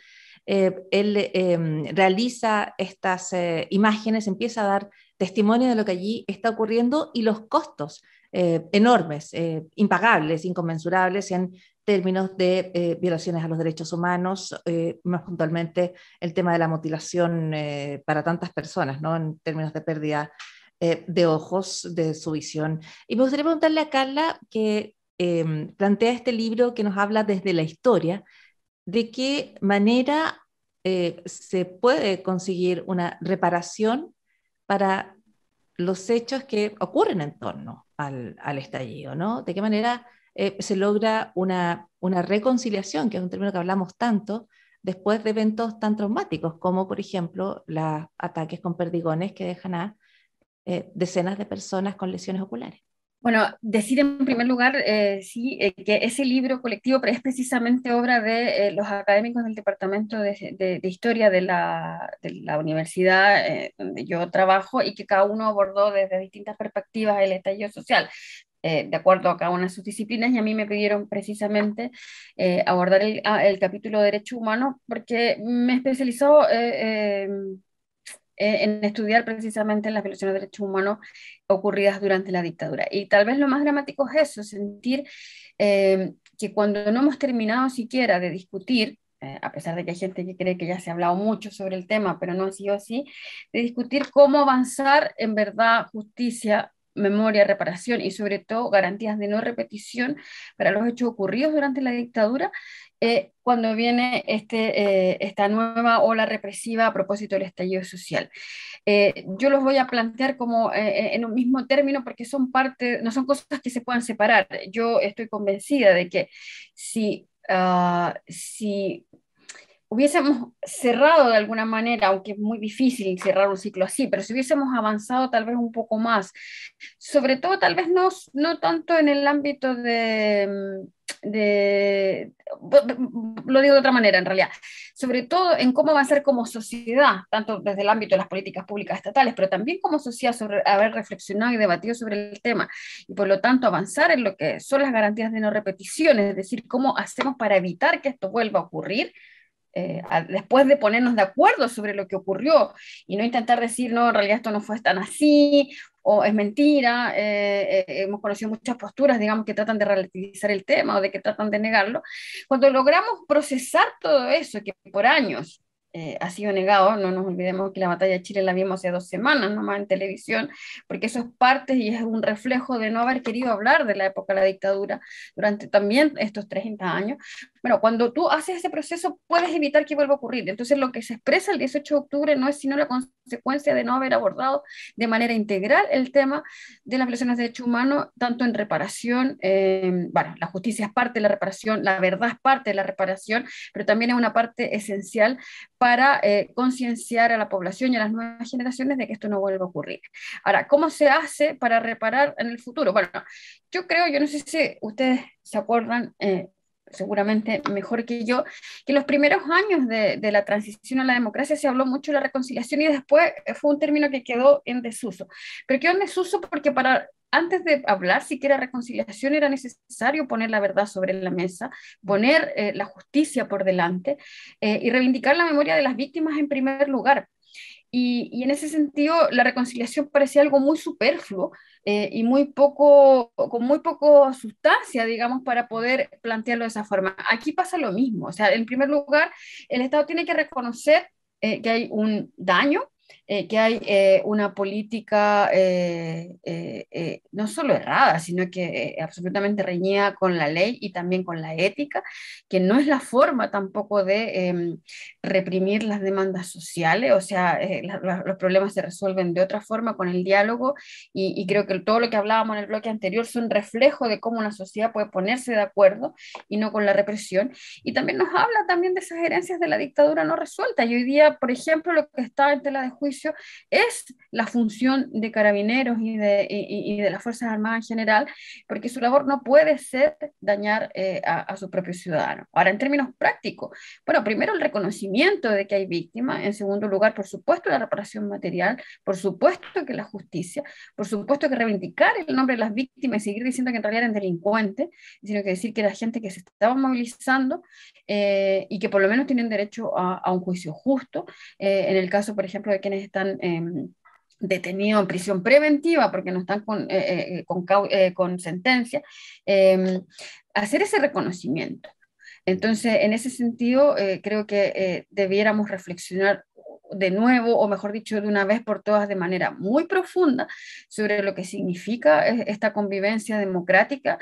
eh, él em, realiza estas eh, imágenes, empieza a dar testimonio de lo que allí está ocurriendo y los costos eh, enormes, impagables, inconmensurables en términos de violaciones a los derechos humanos, más puntualmente el tema de la mutilación para tantas personas, ¿no? en términos de pérdida de ojos, de su visión. Y me gustaría preguntarle a Carla que em, plantea este libro que nos habla desde la historia, de qué manera eh, se puede conseguir una reparación para los hechos que ocurren en torno al, estallido, ¿no? De qué manera eh, se logra una, reconciliación, que es un término que hablamos tanto, después de eventos tan traumáticos como, por ejemplo, los ataques con perdigones que dejan a eh, decenas de personas con lesiones oculares. Bueno, decir en primer lugar, eh, sí, eh, que ese libro colectivo es precisamente obra de eh, los académicos del Departamento de, Historia de la, universidad donde yo trabajo y que cada uno abordó desde distintas perspectivas el estallido social. de acuerdo a cada una de sus disciplinas, y a mí me pidieron precisamente abordar el, ah, capítulo Derecho Humano porque me especializó em, en estudiar precisamente las violaciones de derechos humanos ocurridas durante la dictadura. Y tal vez lo más dramático es eso, sentir eh, que cuando no hemos terminado siquiera de discutir, eh, a pesar de que hay gente que cree que ya se ha hablado mucho sobre el tema, pero no ha sido así, de discutir cómo avanzar en verdad justicia memoria, reparación y sobre todo garantías de no repetición para los hechos ocurridos durante la dictadura, eh, cuando viene este, eh, esta nueva ola represiva a propósito del estallido social. Eh, yo los voy a plantear como en un mismo término porque son parte, no son cosas que se puedan separar. Yo estoy convencida de que si, ah, si hubiésemos cerrado de alguna manera, aunque es muy difícil cerrar un ciclo así, pero si hubiésemos avanzado tal vez un poco más, sobre todo tal vez no, no tanto en el ámbito de, mm, de, lo digo de otra manera en realidad, sobre todo en cómo va a ser como sociedad, tanto desde el ámbito de las políticas públicas estatales, pero también como sociedad sobre haber reflexionado y debatido sobre el tema y por lo tanto avanzar en lo que son las garantías de no repetición, es decir, cómo hacemos para evitar que esto vuelva a ocurrir eh, después de ponernos de acuerdo sobre lo que ocurrió y no intentar decir, no, en realidad esto no fue tan así, o es mentira, eh, eh, hemos conocido muchas posturas, digamos, que tratan de relativizar el tema o de que tratan de negarlo, cuando logramos procesar todo eso, que por años eh, ha sido negado. No nos olvidemos que la batalla de Chile la vimos hace dos semanas nomás en televisión, porque eso es parte y es un reflejo de no haber querido hablar de la época de la dictadura durante también estos 30 años. Bueno, cuando tú haces ese proceso puedes evitar que vuelva a ocurrir. Entonces lo que se expresa el 18 de octubre no es sino la consecuencia de no haber abordado de manera integral el tema de las violaciones de derechos humanos, tanto en reparación, eh, bueno, la justicia es parte de la reparación, la verdad es parte de la reparación, pero también es una parte esencial para eh, concienciar a la población y a las nuevas generaciones de que esto no vuelva a ocurrir. Ahora, ¿cómo se hace para reparar en el futuro? Bueno, yo creo, yo no sé si ustedes se acuerdan, eh, seguramente mejor que yo, que los primeros años de, de, la transición a la democracia se habló mucho de la reconciliación y después eh, fue un término que quedó en desuso. Pero quedó en desuso porque para antes de hablar siquiera reconciliación era necesario poner la verdad sobre la mesa, poner eh, la justicia por delante eh, y reivindicar la memoria de las víctimas en primer lugar. Y, en ese sentido, la reconciliación parecía algo muy superfluo eh, y muy poco, con muy poco sustancia, digamos, para poder plantearlo de esa forma. Aquí pasa lo mismo. O sea, en primer lugar, el Estado tiene que reconocer que hay un daño eh, que hay eh, una política eh, no solo errada, sino que absolutamente reñida con la ley y también con la ética, que no es la forma tampoco de em, reprimir las demandas sociales, o sea, los problemas se resuelven de otra forma con el diálogo y, creo que todo lo que hablábamos en el bloque anterior es un reflejo de cómo una sociedad puede ponerse de acuerdo y no con la represión. Y también nos habla también de esas herencias de la dictadura no resuelta y hoy día, por ejemplo, lo que está en tela de juicio es la función de carabineros y de, y, y de las Fuerzas Armadas en general, porque su labor no puede ser dañar eh, a, a sus propios ciudadanos. Ahora, en términos prácticos, bueno, primero el reconocimiento de que hay víctimas, en segundo lugar, por supuesto, la reparación material, por supuesto que la justicia, por supuesto que reivindicar el nombre de las víctimas y seguir diciendo que en realidad eran delincuentes, sino que decir que era gente que se estaba movilizando eh, y que por lo menos tienen derecho a, un juicio justo. Eh, en el caso, por ejemplo, de que están em, detenidos en prisión preventiva porque no están con, eh, eh, eh, con, sentencia, em, hacer ese reconocimiento. Entonces, en ese sentido, creo que debiéramos reflexionar de nuevo, o mejor dicho, de una vez por todas, de manera muy profunda sobre lo que significa eh, esta convivencia democrática,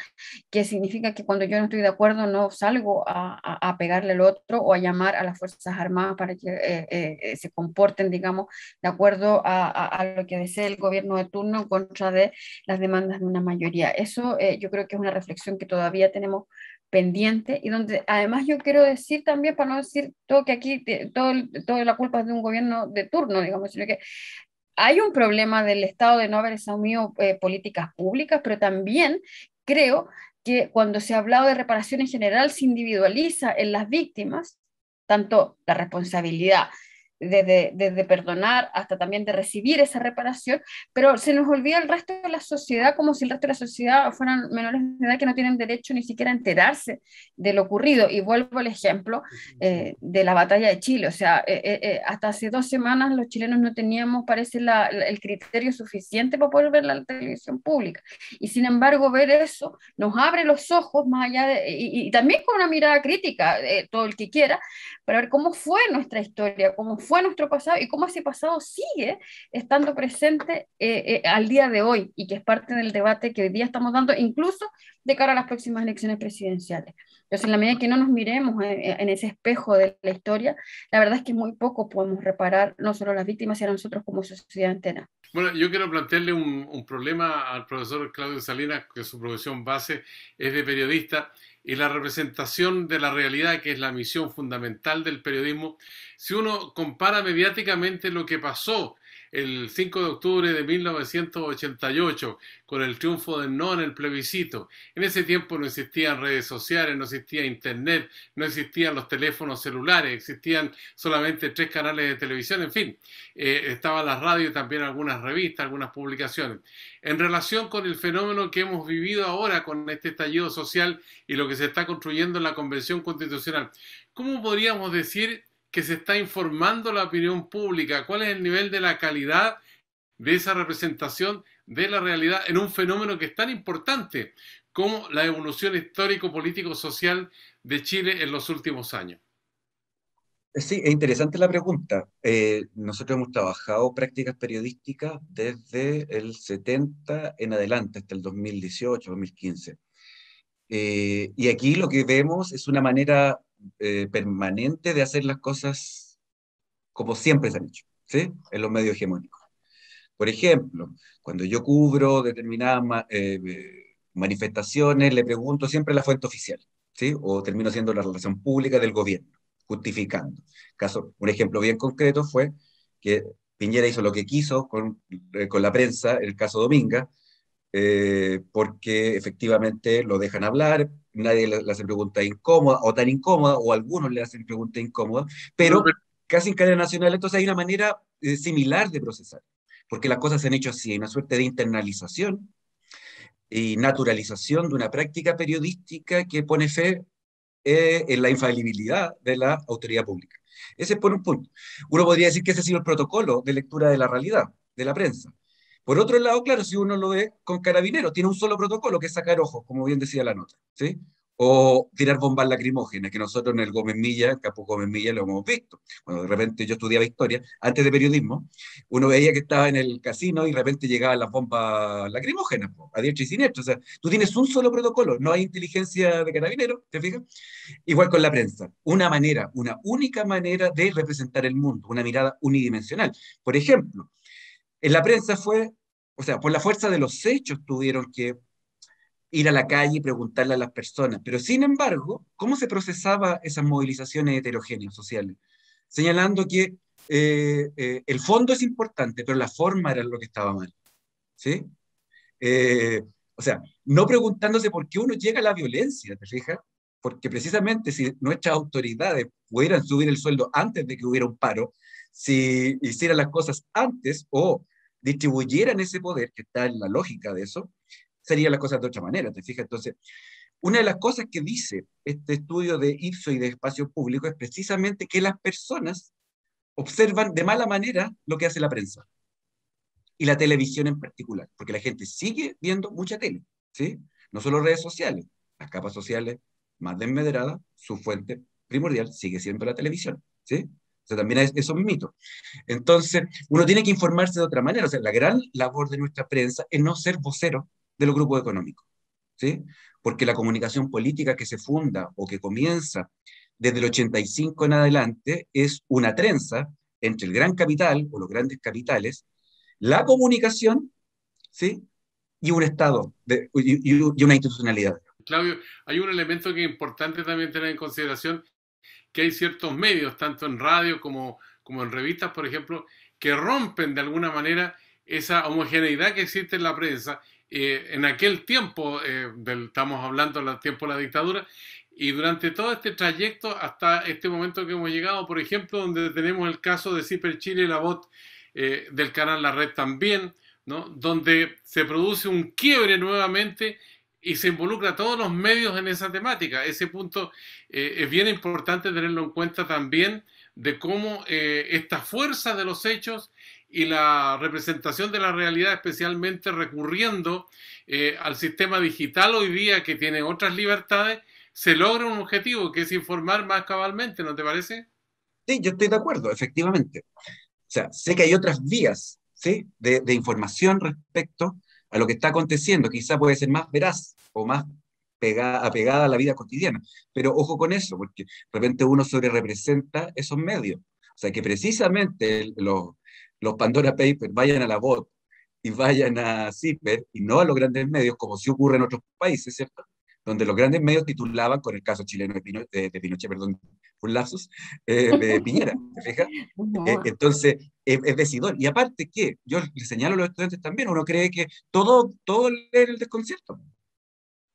que significa que cuando yo no estoy de acuerdo no salgo a, pegarle al otro o a llamar a las Fuerzas Armadas para que eh, eh, se comporten, digamos, de acuerdo a, lo que desee el gobierno de turno en contra de las demandas de una mayoría. Eso yo creo que es una reflexión que todavía tenemos pendiente y donde además yo quiero decir también, para no decir todo que aquí, eh, todo, toda la culpa es de un gobierno de turno, digamos, sino que hay un problema del Estado de no haber asumido eh, políticas públicas, pero también creo que cuando se ha hablado de reparación en general se individualiza en las víctimas tanto la responsabilidad desde, perdonar hasta también de recibir esa reparación, pero se nos olvida el resto de la sociedad como si el resto de la sociedad fueran menores de edad que no tienen derecho ni siquiera a enterarse de lo ocurrido. Y vuelvo al ejemplo eh, de la batalla de Chile, o sea, eh, eh, hasta hace dos semanas los chilenos no teníamos, parece, la, el criterio suficiente para poder ver la televisión pública. Y sin embargo, ver eso nos abre los ojos más allá de, y, y también con una mirada crítica, todo el que quiera, para ver cómo fue nuestra historia, cómo fue nuestro pasado y cómo ese pasado sigue estando presente eh, eh, al día de hoy y que es parte del debate que hoy día estamos dando, incluso de cara a las próximas elecciones presidenciales. Entonces, en la medida que no nos miremos eh, en, ese espejo de la historia, la verdad es que muy poco podemos reparar, no solo las víctimas, sino nosotros como sociedad entera. Bueno, yo quiero plantearle un, un problema al profesor Claudio Salinas, que su profesión base es de periodista y la representación de la realidad, que es la misión fundamental del periodismo, si uno compara mediáticamente lo que pasó el 5 de octubre de 1988 con el triunfo de no en el plebiscito. En ese tiempo no existían redes sociales, no existía internet, no existían los teléfonos celulares, existían solamente tres canales de televisión, en fin, eh, estaba la radio y también algunas revistas, algunas publicaciones. En relación con el fenómeno que hemos vivido ahora con este estallido social y lo que se está construyendo en la Convención Constitucional, ¿cómo podríamos decir que se está informando la opinión pública, cuál es el nivel de la calidad de esa representación de la realidad en un fenómeno que es tan importante como la evolución histórico-político-social de Chile en los últimos años. Sí, es interesante la pregunta. Eh, nosotros hemos trabajado prácticas periodísticas desde el 70 en adelante, hasta el 2018, 2015. Eh, y aquí lo que vemos es una manera eh, permanente de hacer las cosas como siempre se han hecho, ¿sí? En los medios hegemónicos. Por ejemplo, cuando yo cubro determinadas eh, manifestaciones, le pregunto siempre la fuente oficial, ¿sí? O termino siendo la relación pública del gobierno, justificando. Caso, un ejemplo bien concreto fue que Piñera hizo lo que quiso con eh, la prensa, el caso Dominga, eh, porque efectivamente lo dejan hablar, nadie le, hace pregunta incómoda, o tan incómoda, o algunos le hacen pregunta incómoda, pero casi en cadena nacional, entonces hay una manera eh, similar de procesar, porque las cosas se han hecho así, hay una suerte de internalización y naturalización de una práctica periodística que pone fe eh, en la infalibilidad de la autoridad pública. Ese es por un punto. Uno podría decir que ese ha sido el protocolo de lectura de la realidad, de la prensa. Por otro lado, claro, si uno lo ve con carabineros, tiene un solo protocolo que es sacar ojos, como bien decía la nota, ¿sí? O tirar bombas lacrimógenas, que nosotros en el Gómez Milla, en Capo Gómez Milla, lo hemos visto. Cuando de repente yo estudiaba historia, antes de periodismo, uno veía que estaba en el casino y de repente llegaban las bombas lacrimógenas, a derecha y siniestra. O sea, tú tienes un solo protocolo, no hay inteligencia de carabinero, ¿te fijas? Igual con la prensa. Una manera, una única manera de representar el mundo, una mirada unidimensional. Por ejemplo, en la prensa fue, o sea, por la fuerza de los hechos tuvieron que ir a la calle y preguntarle a las personas. Pero sin embargo, ¿cómo se procesaba esas movilizaciones heterogéneas sociales? Señalando que eh, eh, el fondo es importante, pero la forma era lo que estaba mal. ¿Sí? Eh, o sea, no preguntándose por qué uno llega a la violencia, ¿te fijas? Porque precisamente si nuestras autoridades pudieran subir el sueldo antes de que hubiera un paro, si hicieran las cosas antes o distribuyeran ese poder, que está en la lógica de eso, serían las cosas de otra manera, ¿te fijas? Entonces, una de las cosas que dice este estudio de Ipso y de espacio público es precisamente que las personas observan de mala manera lo que hace la prensa y la televisión en particular, porque la gente sigue viendo mucha tele, ¿sí? No solo redes sociales, las capas sociales más desmedradas, su fuente primordial sigue siendo la televisión, ¿sí? sea, también es esos mito. Entonces, uno tiene que informarse de otra manera. O sea, la gran labor de nuestra prensa es no ser vocero de los grupos económicos, ¿sí? Porque la comunicación política que se funda o que comienza desde el 85 en adelante es una trenza entre el gran capital o los grandes capitales, la comunicación, ¿sí? Y un Estado y, y, una institucionalidad. Claudio, hay un elemento que es importante también tener en consideración que hay ciertos medios, tanto en radio como, como en revistas, por ejemplo, que rompen de alguna manera esa homogeneidad que existe en la prensa. Eh, en aquel tiempo, eh, estamos hablando del tiempo de la dictadura, y durante todo este trayecto hasta este momento que hemos llegado, por ejemplo, donde tenemos el caso de Ciper Chile y la voz eh, del canal La Red también, ¿no? donde se produce un quiebre nuevamente y se involucra a todos los medios en esa temática. Ese punto eh, es bien importante tenerlo en cuenta también de cómo eh, esta fuerza de los hechos y la representación de la realidad, especialmente recurriendo eh, al sistema digital hoy día que tiene otras libertades, se logra un objetivo que es informar más cabalmente, ¿no te parece? Sí, yo estoy de acuerdo, efectivamente. O sea, sé que hay otras vías de, de información respecto a lo que está aconteciendo. Quizá puede ser más veraz o más pegada, apegada a la vida cotidiana. Pero ojo con eso, porque de repente uno sobre representa esos medios. O sea, que precisamente los, los Pandora Papers vayan a la bot y vayan a CIPER y no a los grandes medios, como sí ocurre en otros países, ¿cierto? Donde los grandes medios titulaban, con el caso chileno de, Pinochet, perdón, por lazos, eh, de Piñera, ¿te fijas? Eh, entonces, es, decidor. Y aparte que, yo le señalo a los estudiantes también, uno cree que todo, todo leen el desconcierto,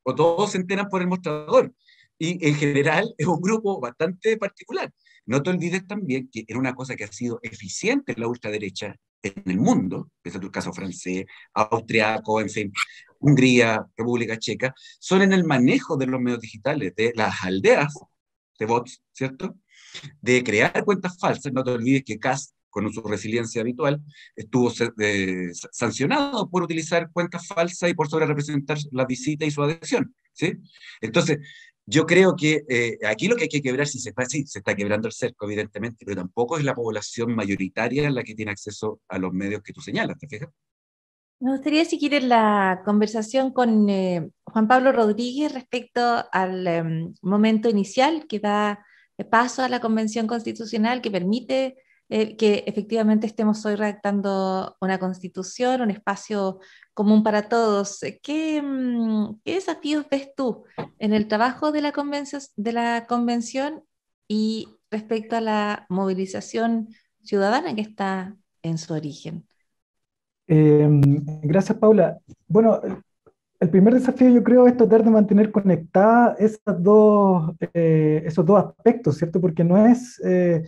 o todos se enteran por el mostrador. Y en general es un grupo bastante particular. No te olvides también que era una cosa que ha sido eficiente en la ultraderecha en el mundo, es tu caso francés, austriaco, en fin, Hungría, República Checa, son en el manejo de los medios digitales, de las aldeas de bots, ¿cierto? De crear cuentas falsas. No te olvides que Kass con su resiliencia habitual, estuvo eh, sancionado por utilizar cuentas falsas y por sobre representar la visita y su adhesión. ¿sí? Entonces, yo creo que eh, aquí lo que hay que quebrar, si se está, sí, se está quebrando el cerco, evidentemente, pero tampoco es la población mayoritaria la que tiene acceso a los medios que tú señalas, ¿te fijas? Me gustaría seguir en la conversación con eh, Juan Pablo Rodríguez respecto al em, momento inicial que da paso a la Convención Constitucional que permite eh, que efectivamente estemos hoy redactando una constitución, un espacio común para todos. ¿Qué, mm, desafíos ves tú en el trabajo de la, convención, y respecto a la movilización ciudadana que está en su origen? Em, gracias, Paula. Bueno, el primer desafío yo creo es tratar de mantener conectada eh, esos dos aspectos, ¿cierto? Porque no es, eh,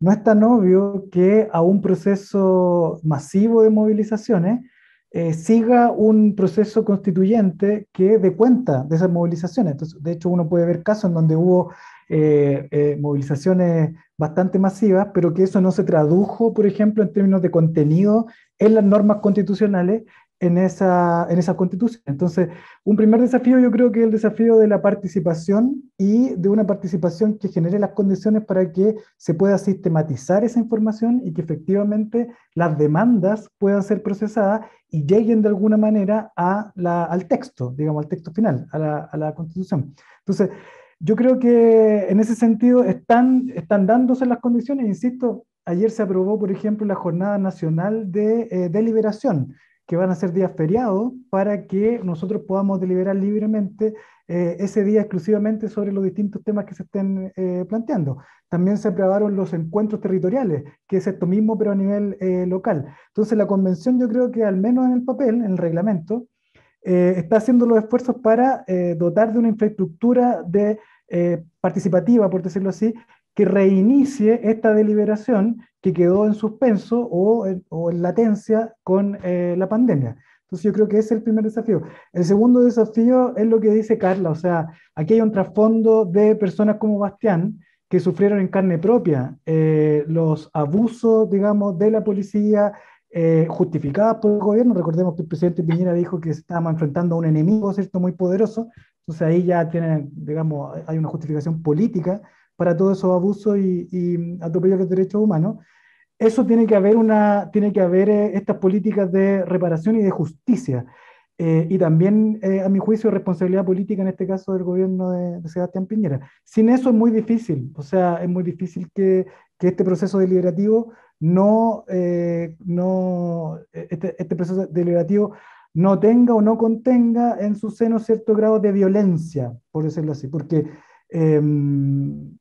no es tan obvio que a un proceso masivo de movilizaciones eh, siga un proceso constituyente que dé cuenta de esas movilizaciones. de hecho, uno puede ver casos en donde hubo eh, eh, movilizaciones bastante masivas, pero que eso no se tradujo, por ejemplo, en términos de contenido en las normas constitucionales en esa, en esa constitución. Entonces, un primer desafío yo creo que es el desafío de la participación y de una participación que genere las condiciones para que se pueda sistematizar esa información y que efectivamente las demandas puedan ser procesadas y lleguen de alguna manera a la, al texto, digamos, al texto final, a la, a la constitución. Entonces, yo creo que en ese sentido están, están dándose las condiciones, insisto, ayer se aprobó, por ejemplo, la Jornada Nacional de eh, Deliberación, que van a ser días feriados para que nosotros podamos deliberar libremente eh, ese día exclusivamente sobre los distintos temas que se estén eh, planteando. También se aprobaron los encuentros territoriales, que es esto mismo, pero a nivel eh, local. Entonces, la convención yo creo que al menos en el papel, en el reglamento, está haciendo los esfuerzos para dotar de una infraestructura de, participativa, por decirlo así, que reinicie esta deliberación que quedó en suspenso o, en latencia con eh, la pandemia. Entonces yo creo que ese es el primer desafío. El segundo desafío es lo que dice Carla, o sea, aquí hay un trasfondo de personas como Bastián que sufrieron en carne propia eh, los abusos, digamos, de la policía eh, por el gobierno. Recordemos que el presidente Piñera dijo que se estaba enfrentando a un enemigo, ¿cierto?, muy poderoso. Entonces ahí ya tienen, digamos, hay una justificación política para todos esos abusos y, atropellos de derechos humanos. Eso tiene que haber, una, tiene que haber eh, estas políticas de reparación y de justicia. Eh, y también, eh, a mi juicio, responsabilidad política, en este caso del gobierno de, Sebastián Piñera. Sin eso es muy difícil, o sea, es muy difícil que, que este proceso deliberativo no, no este, este, proceso deliberativo no tenga o no contenga en su seno cierto grado de violencia, por decirlo así, porque em,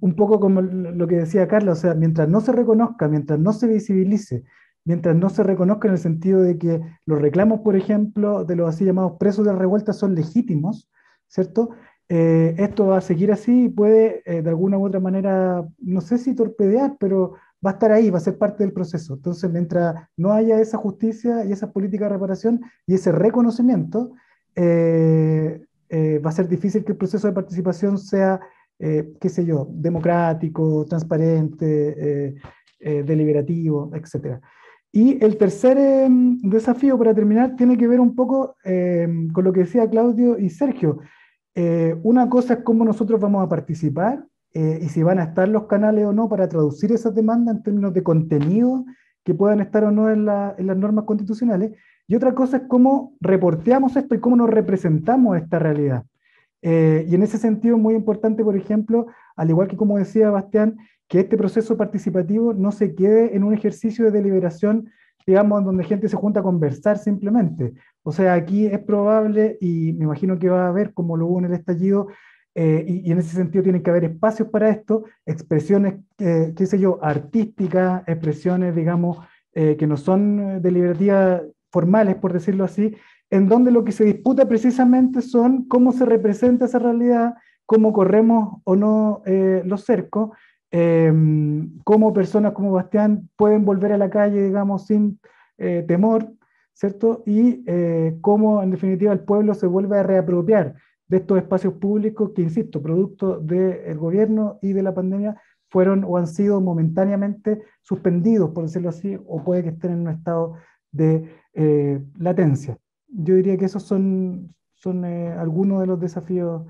un poco como lo que decía Carla, o sea, mientras no se reconozca, mientras no se visibilice, mientras no se reconozca en el sentido de que los reclamos, por ejemplo, de los así llamados presos de la revuelta son legítimos, ¿cierto? Eh, esto va a seguir así y puede eh, de alguna u otra manera, no sé si torpedear, pero va a estar ahí, va a ser parte del proceso. Entonces, mientras no haya esa justicia y esa política de reparación y ese reconocimiento, eh, va a ser difícil que el proceso de participación sea eh, qué sé yo, democrático, transparente, eh, eh, deliberativo, etc. Y el tercer em, desafío, para terminar, tiene que ver un poco em, con lo que decía Claudio y Sergio. una cosa es cómo nosotros vamos a participar y si van a estar los canales o no para traducir esas demandas en términos de contenido que puedan estar o no en, en las normas constitucionales. Y otra cosa es cómo reporteamos esto y cómo nos representamos esta realidad. Eh, y en ese sentido, muy importante, por ejemplo, al igual que como decía Bastián, que este proceso participativo no se quede en un ejercicio de deliberación, digamos, donde gente se junta a conversar simplemente. O sea, aquí es probable, y me imagino que va a haber, como lo hubo en el estallido, eh, y, en ese sentido tiene que haber espacios para esto, expresiones, eh, qué sé yo, artísticas, expresiones, digamos, que no son deliberativas formales, por decirlo así, en donde lo que se disputa precisamente son cómo se representa esa realidad, cómo corremos o no eh, los cercos, em, cómo personas como Bastián pueden volver a la calle, digamos, sin eh, temor, ¿cierto? Y eh, cómo, en definitiva, el pueblo se vuelve a reapropiar de estos espacios públicos que, insisto, producto del gobierno y de la pandemia, fueron o han sido momentáneamente suspendidos, por decirlo así, o puede que estén en un estado de latencia yo diría que esos son, son eh, algunos de los desafíos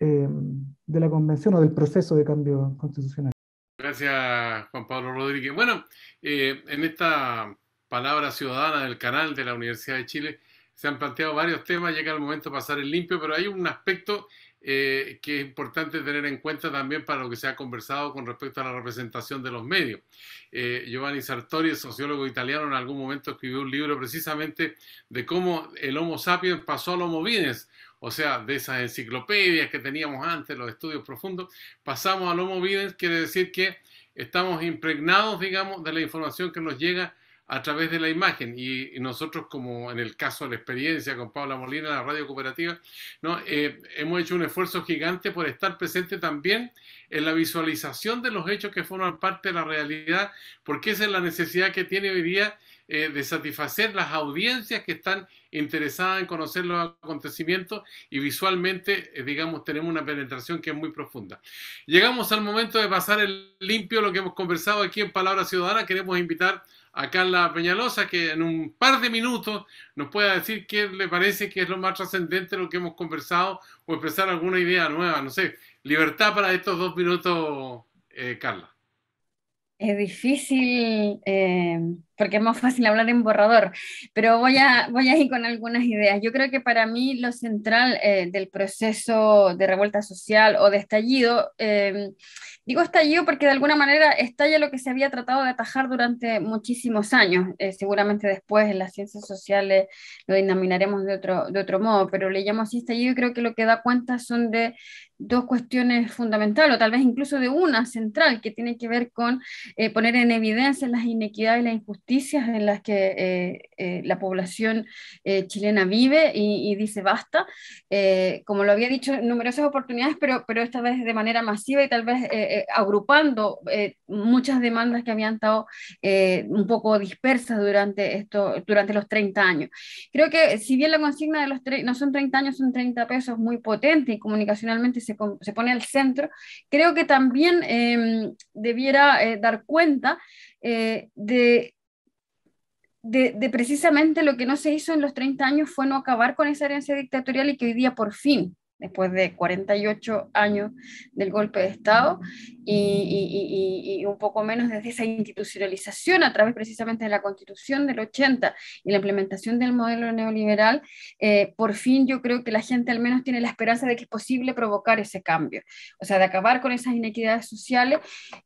eh, de la convención o del proceso de cambio constitucional. Gracias, Juan Pablo Rodríguez. Bueno, eh, en esta palabra ciudadana del canal de la Universidad de Chile se han planteado varios temas, llega el momento de pasar el limpio, pero hay un aspecto eh, que es importante tener en cuenta también para lo que se ha conversado con respecto a la representación de los medios. Eh, Giovanni Sartori, sociólogo italiano, en algún momento escribió un libro precisamente de cómo el Homo sapiens pasó al Homo vides, o sea, de esas enciclopedias que teníamos antes, los estudios profundos, pasamos al Homo vides, quiere decir que estamos impregnados, digamos, de la información que nos llega a través de la imagen. Y, nosotros, como en el caso de la experiencia con Paula Molina, la radio cooperativa, ¿no? Eh, hemos hecho un esfuerzo gigante por estar presente también en la visualización de los hechos que forman parte de la realidad, porque esa es la necesidad que tiene hoy día eh, de satisfacer las audiencias que están interesadas en conocer los acontecimientos y visualmente, eh, digamos, tenemos una penetración que es muy profunda. Llegamos al momento de pasar el limpio lo que hemos conversado aquí en Palabra Ciudadana. Queremos invitar a Carla Peñalosa que en un par de minutos nos pueda decir qué le parece que es lo más trascendente de lo que hemos conversado o expresar alguna idea nueva. No sé, libertad para estos dos minutos, eh, Carla. Es difícil eh, porque es más fácil hablar en borrador, pero voy a, voy a ir con algunas ideas. Yo creo que para mí lo central eh, del proceso de revuelta social o de estallido, em, digo estallido porque de alguna manera estalla lo que se había tratado de atajar durante muchísimos años. Eh, seguramente después en las ciencias sociales lo denominaremos de otro, de otro modo, pero le llamo así estallido y creo que lo que da cuenta son de dos cuestiones fundamentales, o tal vez incluso de una central, que tiene que ver con eh, poner en evidencia las inequidades y las injusticias en las que eh, eh, la población eh, chilena vive y, dice basta, como lo había dicho en numerosas oportunidades, pero, pero esta vez de manera masiva y tal vez agrupando muchas demandas que habían estado un poco dispersas durante, esto, durante los 30 años. Creo que si bien la consigna de los no son 30 años, son 30 pesos, muy potente y comunicacionalmente se, pone al centro, creo que también em, debiera dar cuenta de de, precisamente lo que no se hizo en los 30 años fue no acabar con esa herencia dictatorial y que hoy día por fin después de 48 años del golpe de Estado y, un poco menos desde esa institucionalización a través precisamente de la constitución del 80 y la implementación del modelo neoliberal, eh, por fin yo creo que la gente al menos tiene la esperanza de que es posible provocar ese cambio, o sea, de acabar con esas inequidades sociales,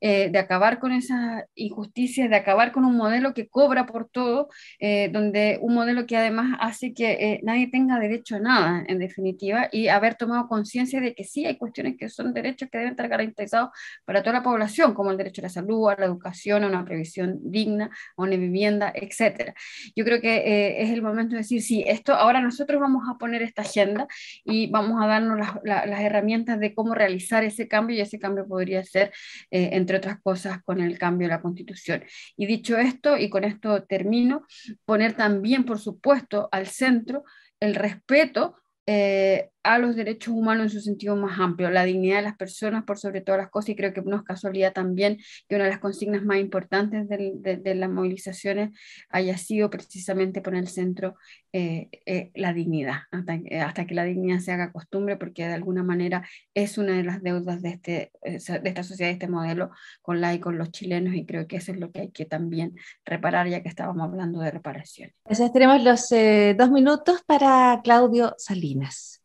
eh, de acabar con esas injusticias, de acabar con un modelo que cobra por todo, eh, donde un modelo que además hace que nadie tenga derecho a nada, en definitiva, y haber tomado conciencia de que sí hay cuestiones que son derechos que deben estar garantizados para toda la población, como el derecho a la salud, a la educación, a una previsión digna, a una vivienda, etcétera. Yo creo que eh, es el momento de decir, sí, esto ahora nosotros vamos a poner esta agenda y vamos a darnos las, herramientas de cómo realizar ese cambio y ese cambio podría ser, eh, entre otras cosas, con el cambio de la constitución. Y dicho esto, y con esto termino, poner también, por supuesto, al centro el respeto eh, a los derechos humanos en su sentido más amplio, la dignidad de las personas por sobre todas las cosas, y creo que no es casualidad también que una de las consignas más importantes de, las movilizaciones haya sido precisamente poner en el centro eh, eh, la dignidad, eh, hasta, que la dignidad se haga costumbre, porque de alguna manera es una de las deudas de, este, de esta sociedad, de este modelo con la y con los chilenos, y creo que eso es lo que hay que también reparar, ya que estábamos hablando de reparación. Entonces tenemos los dos minutos para Claudio Salinas.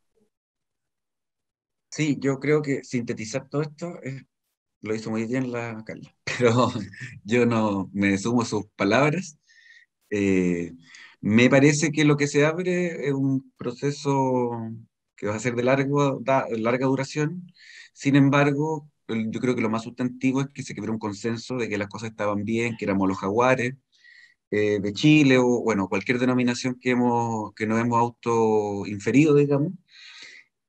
Sí, yo creo que sintetizar todo esto lo hizo muy bien la Carla, pero yo no me sumo a sus palabras. Eh, me parece que lo que se abre es un proceso que va a ser de, largo, larga duración. Sin embargo, yo creo que lo más sustantivo es que se quebró un consenso de que las cosas estaban bien, que éramos los jaguares eh, de Chile o bueno, cualquier denominación que, hemos, que nos hemos auto-inferido, digamos.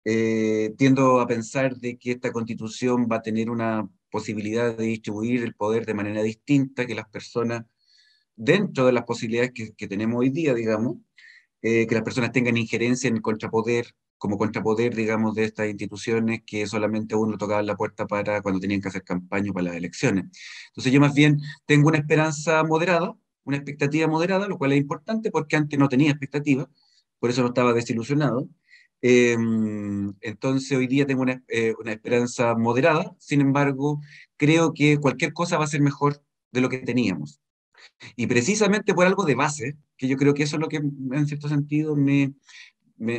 Eh, tiendo a pensar de que esta constitución va a tener una posibilidad de distribuir el poder de manera distinta, que las personas, dentro de las posibilidades que, tenemos hoy día, digamos, eh, que las personas tengan injerencia en el contrapoder, como contrapoder, digamos, de estas instituciones que solamente uno tocaba la puerta para cuando tenían que hacer campaña para las elecciones. Entonces yo más bien tengo una esperanza moderada, una expectativa moderada, lo cual es importante porque antes no tenía expectativa, por eso no estaba desilusionado, Em, entonces hoy día tengo eh, una, esperanza moderada, sin embargo, creo que cualquier cosa va a ser mejor de lo que teníamos. Y precisamente por algo de base, que yo creo que eso es lo que en cierto sentido me,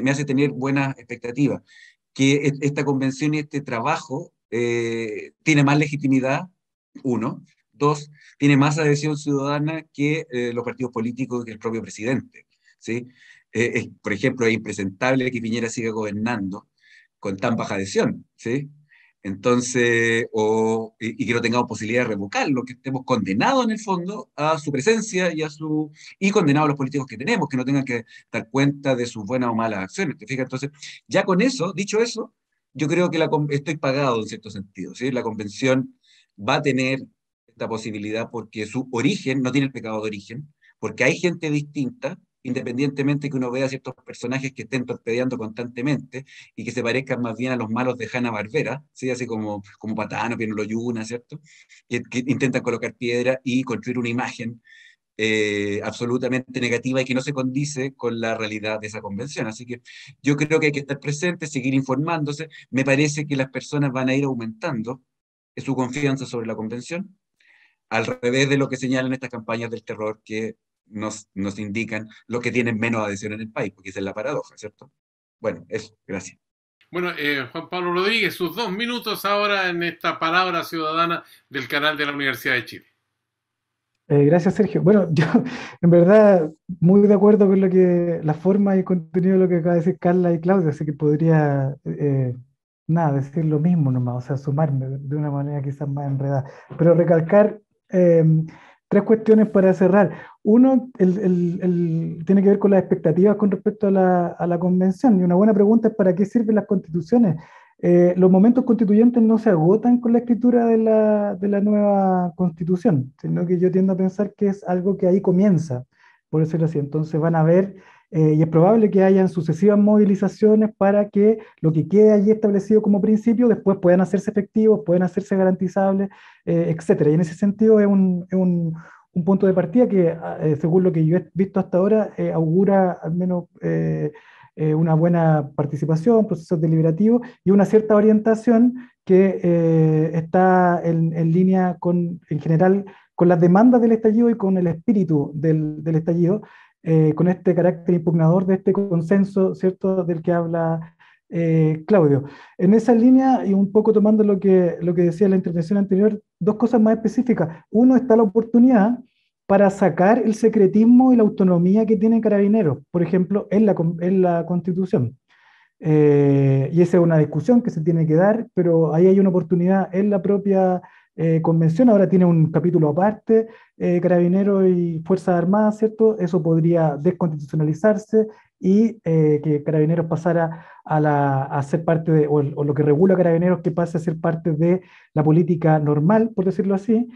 hace tener buenas expectativas, que esta convención y este trabajo eh, tiene más legitimidad, uno, dos, tiene más adhesión ciudadana que eh, los partidos políticos que el propio presidente. ¿sí? Eh, por ejemplo, es impresentable que Piñera siga gobernando con tan baja adhesión, ¿sí? Entonces, o, y, que no tengamos posibilidad de revocarlo, que estemos condenados en el fondo a su presencia y a su y condenados a los políticos que tenemos, que no tengan que dar cuenta de sus buenas o malas acciones. ¿te fijas? Entonces, ya con eso, dicho eso, yo creo que la, estoy pagado en cierto sentido. ¿sí? La convención va a tener esta posibilidad porque su origen no tiene el pecado de origen, porque hay gente distinta independientemente que uno vea ciertos personajes que estén torpedeando constantemente y que se parezcan más bien a los malos de Hanna Barbera, así como, como Patano, Piernolo Yuna, ¿cierto? Que, intentan colocar piedra y construir una imagen eh, absolutamente negativa y que no se condice con la realidad de esa convención. Así que yo creo que hay que estar presente, seguir informándose. Me parece que las personas van a ir aumentando su confianza sobre la convención, al revés de lo que señalan estas campañas del terror que nos, indican lo que tienen menos adhesión en el país, porque es la paradoja, ¿cierto? Bueno, eso, gracias. Bueno, eh, Juan Pablo Rodríguez, sus dos minutos ahora en esta palabra ciudadana del canal de la Universidad de Chile. Eh, gracias, Sergio. Bueno, yo en verdad muy de acuerdo con lo que la forma y contenido de lo que acaba de decir Carla y Claudia, así que podría eh, nada, decir lo mismo nomás, o sea, sumarme de una manera quizás más enredada. Pero recalcar tres cuestiones para cerrar. Uno, el, tiene que ver con las expectativas con respecto a la, convención. Y una buena pregunta es para qué sirven las constituciones. Eh, los momentos constituyentes no se agotan con la escritura de la, de la, nueva constitución, sino que yo tiendo a pensar que es algo que ahí comienza, por decirlo así. Entonces van a ver eh, y es probable que hayan sucesivas movilizaciones para que lo que quede allí establecido como principio después puedan hacerse efectivos, puedan hacerse garantizables, eh, etc. Y en ese sentido es un, un, punto de partida que, ah, eh, según lo que yo he visto hasta ahora, eh, augura al menos una buena participación, procesos deliberativos y una cierta orientación que está en, en línea con, en general, con las demandas del estallido y con el espíritu del, del estallido, eh, con este carácter impugnador de este consenso, ¿cierto?, del que habla eh, Claudio. En esa línea, y un poco tomando lo que, lo que decía la intervención anterior, dos cosas más específicas. Uno, está la oportunidad para sacar el secretismo y la autonomía que tienen carabineros, por ejemplo, en la, en la Constitución. Eh, y esa es una discusión que se tiene que dar, pero ahí hay una oportunidad en la propia eh, convención, ahora tiene un capítulo aparte, eh, Carabineros y Fuerzas Armadas, ¿cierto? Eso podría desconstitucionalizarse y eh, que Carabineros pasara a, la, ser parte de, o, lo que regula Carabineros que pase a ser parte de la política normal, por decirlo así,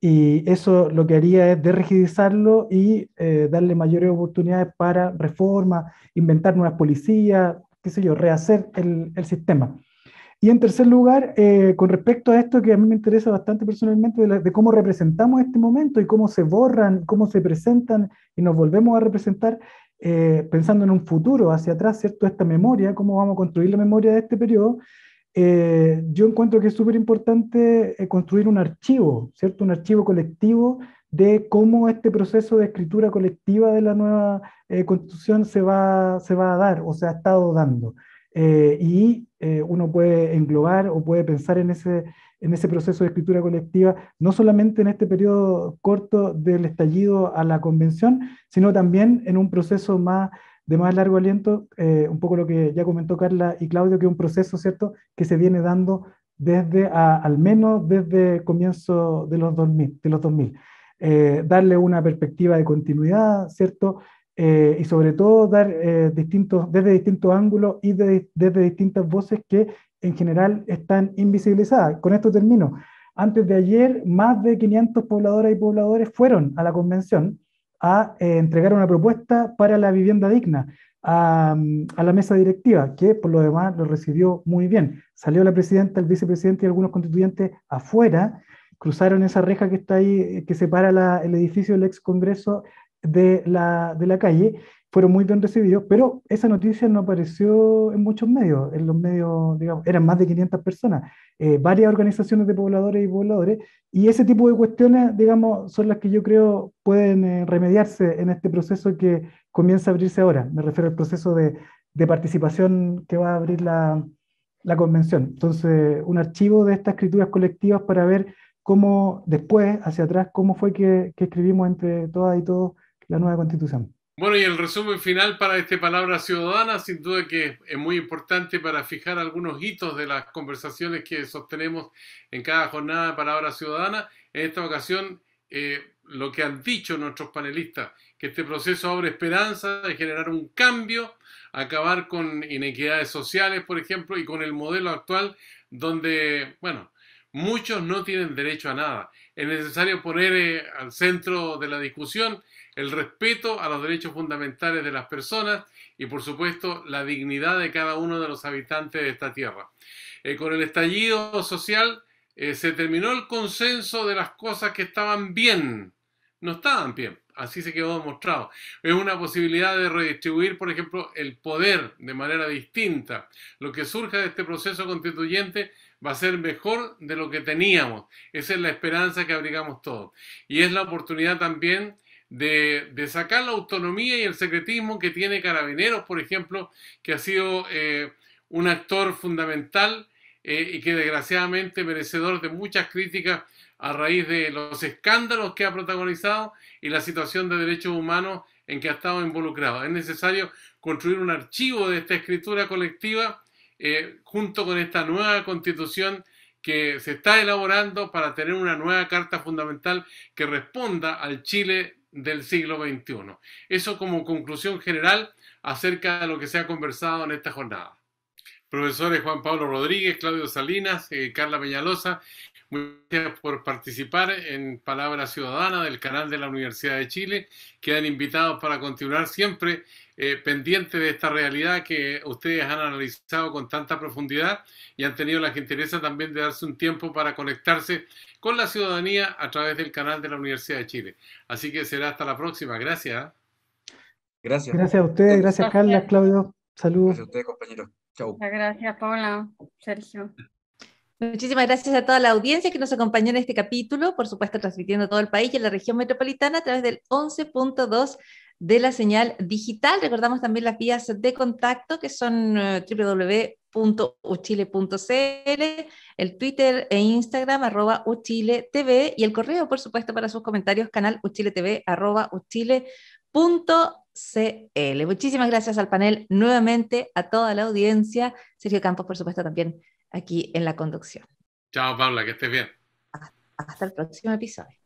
y eso lo que haría es derrigidizarlo y darle mayores oportunidades para reformas, inventar nuevas policías, qué sé yo, rehacer el, el sistema. Y en tercer lugar, eh, con respecto a esto que a mí me interesa bastante personalmente, de, cómo representamos este momento y cómo se borran, cómo se presentan y nos volvemos a representar, eh, pensando en un futuro hacia atrás, ¿cierto? Esta memoria, cómo vamos a construir la memoria de este periodo. Eh, yo encuentro que es súper importante construir un archivo, ¿cierto? Un archivo colectivo de cómo este proceso de escritura colectiva de la nueva constitución se va, se va a dar o se ha estado dando. Eh, y eh, uno puede englobar o puede pensar en ese, en ese proceso de escritura colectiva, no solamente en este periodo corto del estallido a la convención, sino también en un proceso más de más largo aliento, eh, un poco lo que ya comentó Carla y Claudio, que es un proceso, ¿cierto?, que se viene dando desde, al menos desde comienzo de los 2000. De los 2000. darle una perspectiva de continuidad, ¿cierto? Eh, y sobre todo dar eh, distintos, desde distintos ángulos y desde distintas voces que en general están invisibilizadas. Con esto termino. Antes de ayer, más de 500 pobladoras y pobladores fueron a la convención a eh, entregar una propuesta para la vivienda digna a, la mesa directiva, que por lo demás lo recibió muy bien. Salió la presidenta, el vicepresidente y algunos constituyentes afuera, cruzaron esa reja que está ahí, que separa el edificio del ex Congreso de la, calle, fueron muy bien recibidos, pero esa noticia no apareció en muchos medios, en los medios, digamos, eran más de 500 personas, eh, varias organizaciones de pobladores y pobladores, y ese tipo de cuestiones, digamos, son las que yo creo pueden eh, remediarse en este proceso que comienza a abrirse ahora, me refiero al proceso de, participación que va a abrir la, convención. Entonces, un archivo de estas escrituras colectivas para ver cómo después, hacia atrás, cómo fue que, que escribimos entre todas y todos la nueva constitución. Bueno, y el resumen final para este Palabra Ciudadana, sin duda que es muy importante para fijar algunos hitos de las conversaciones que sostenemos en cada jornada de Palabra Ciudadana. En esta ocasión, eh, lo que han dicho nuestros panelistas, que este proceso abre esperanza de generar un cambio, acabar con inequidades sociales, por ejemplo, y con el modelo actual donde, bueno, muchos no tienen derecho a nada. Es necesario poner eh, al centro de la discusión el respeto a los derechos fundamentales de las personas y por supuesto la dignidad de cada uno de los habitantes de esta tierra. Eh, con el estallido social eh, se terminó el consenso de las cosas que estaban bien. No estaban bien, así se quedó demostrado. Es una posibilidad de redistribuir, por ejemplo, el poder de manera distinta. Lo que surja de este proceso constituyente va a ser mejor de lo que teníamos. Esa es la esperanza que abrigamos todos. Y es la oportunidad también de, sacar la autonomía y el secretismo que tiene Carabineros, por ejemplo, que ha sido eh, un actor fundamental eh, y que desgraciadamente merecedor de muchas críticas a raíz de los escándalos que ha protagonizado y la situación de derechos humanos en que ha estado involucrado. Es necesario construir un archivo de esta escritura colectiva eh, junto con esta nueva constitución que se está elaborando para tener una nueva carta fundamental que responda al Chile del siglo XXI. Eso como conclusión general acerca de lo que se ha conversado en esta jornada. Profesores Juan Pablo Rodríguez, Claudio Salinas, eh, Carla Peñalosa, muchas gracias por participar en Palabra Ciudadana del canal de la Universidad de Chile. Quedan invitados para continuar siempre eh, pendiente pendientes de esta realidad que ustedes han analizado con tanta profundidad y han tenido la gentileza también de darse un tiempo para conectarse con la ciudadanía a través del canal de la Universidad de Chile. Así que será hasta la próxima. Gracias. ¿ah? Gracias. Gracias a ustedes, gracias Carla, Claudio. Saludos. Gracias a ustedes, compañeros. Chau. gracias, Paula, Sergio. Muchísimas gracias a toda la audiencia que nos acompañó en este capítulo, por supuesto transmitiendo a todo el país y a la región metropolitana a través del 11.2 de la señal digital. Recordamos también las vías de contacto que son eh, www uchile.cl, el Twitter e Instagram arroba uchile TV y el correo, por supuesto, para sus comentarios, canal TV, arroba uchile.cl. Muchísimas gracias al panel nuevamente, a toda la audiencia. Sergio Campos, por supuesto, también aquí en la conducción. Chao, Paula, que estés bien. Hasta el próximo episodio.